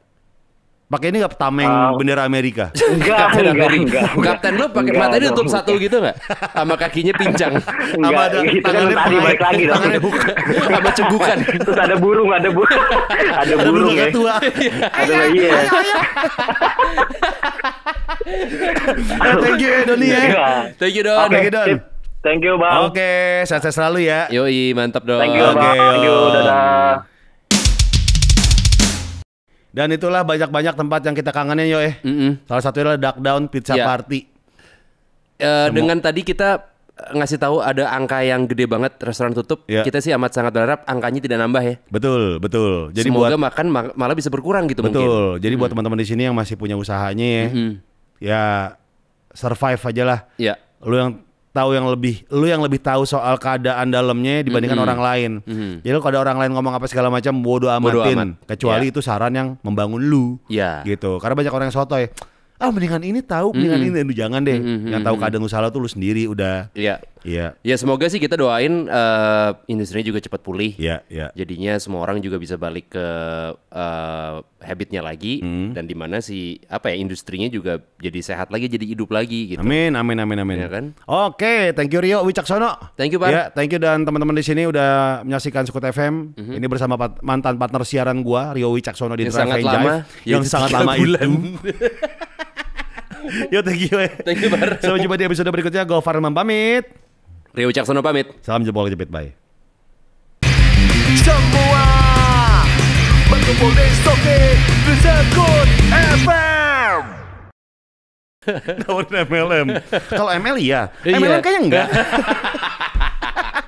Pakai ini gak tameng uh, bendera Amerika? Enggak, Kapten enggak, Amerika. enggak, enggak. Kapten lu pakai mata ini tutup satu gitu nggak? Sama kakinya pincang. Sama ada gitu tangannya kan tadi balik lagi dong. Tangannya buka. Sama cegukan. Terus ada burung, ada burung. ada burung, ada burung ya. tua. ada lagi ya. Thank you Doni ya. Thank you Don. Eh. Iya. Thank you Don. Thank you Bang. Oke, okay, sehat selalu ya. Yoi, mantap dong. Thank you okay, Thank you, dadah. Dan itulah banyak-banyak tempat yang kita kangenin yo eh. Mm -mm. Salah satunya adalah Duck Down Pizza yeah. Party. Uh, dengan tadi kita eh, ngasih tahu ada angka yang gede banget restoran tutup, Yeah. kita sih amat sangat berharap angkanya tidak nambah ya. Betul, betul. Jadi semoga buat, makan malah bisa berkurang gitu betul. mungkin. Betul. Jadi mm. buat teman-teman di sini yang masih punya usahanya ya, hmm. ya survive aja lah. Ya. Lu yang tahu yang lebih lu yang lebih tahu soal keadaan dalamnya dibandingkan mm -hmm. orang lain. Mm -hmm. Jadi kalau ada orang lain ngomong apa segala macam bodoh amatin bodo amat. kecuali yeah. itu saran yang membangun lu. Yeah. Gitu. Karena banyak orang yang sotoy ah mendingan ini tahu mendingan mm-hmm. ini jangan deh mm-hmm. yang tahu keadaan lu salah tuh lu sendiri udah iya iya ya semoga sih kita doain uh, industri juga cepat pulih iya iya jadinya semua orang juga bisa balik ke uh, habitnya lagi mm. dan mana si apa ya industrinya juga jadi sehat lagi jadi hidup lagi gitu amin amin amin amin ya kan oke okay, thank you Rio Wicaksono thank you Pak ya thank you dan teman-teman di sini udah menyaksikan Sukut FM mm-hmm. ini bersama pat- mantan partner siaran gua Rio Wicaksono di yang sangat lama, yang sangat lama itu Yo thank you. Eh. Thank you Bar. Sampai jumpa di episode berikutnya. Gofar pamit. Rio Caksono pamit. Salam jempol jepit bye. Semua berkumpul di bisa Disekut FM. Nawarin MLM. Kalau ML iya. MLM iya. kayaknya enggak.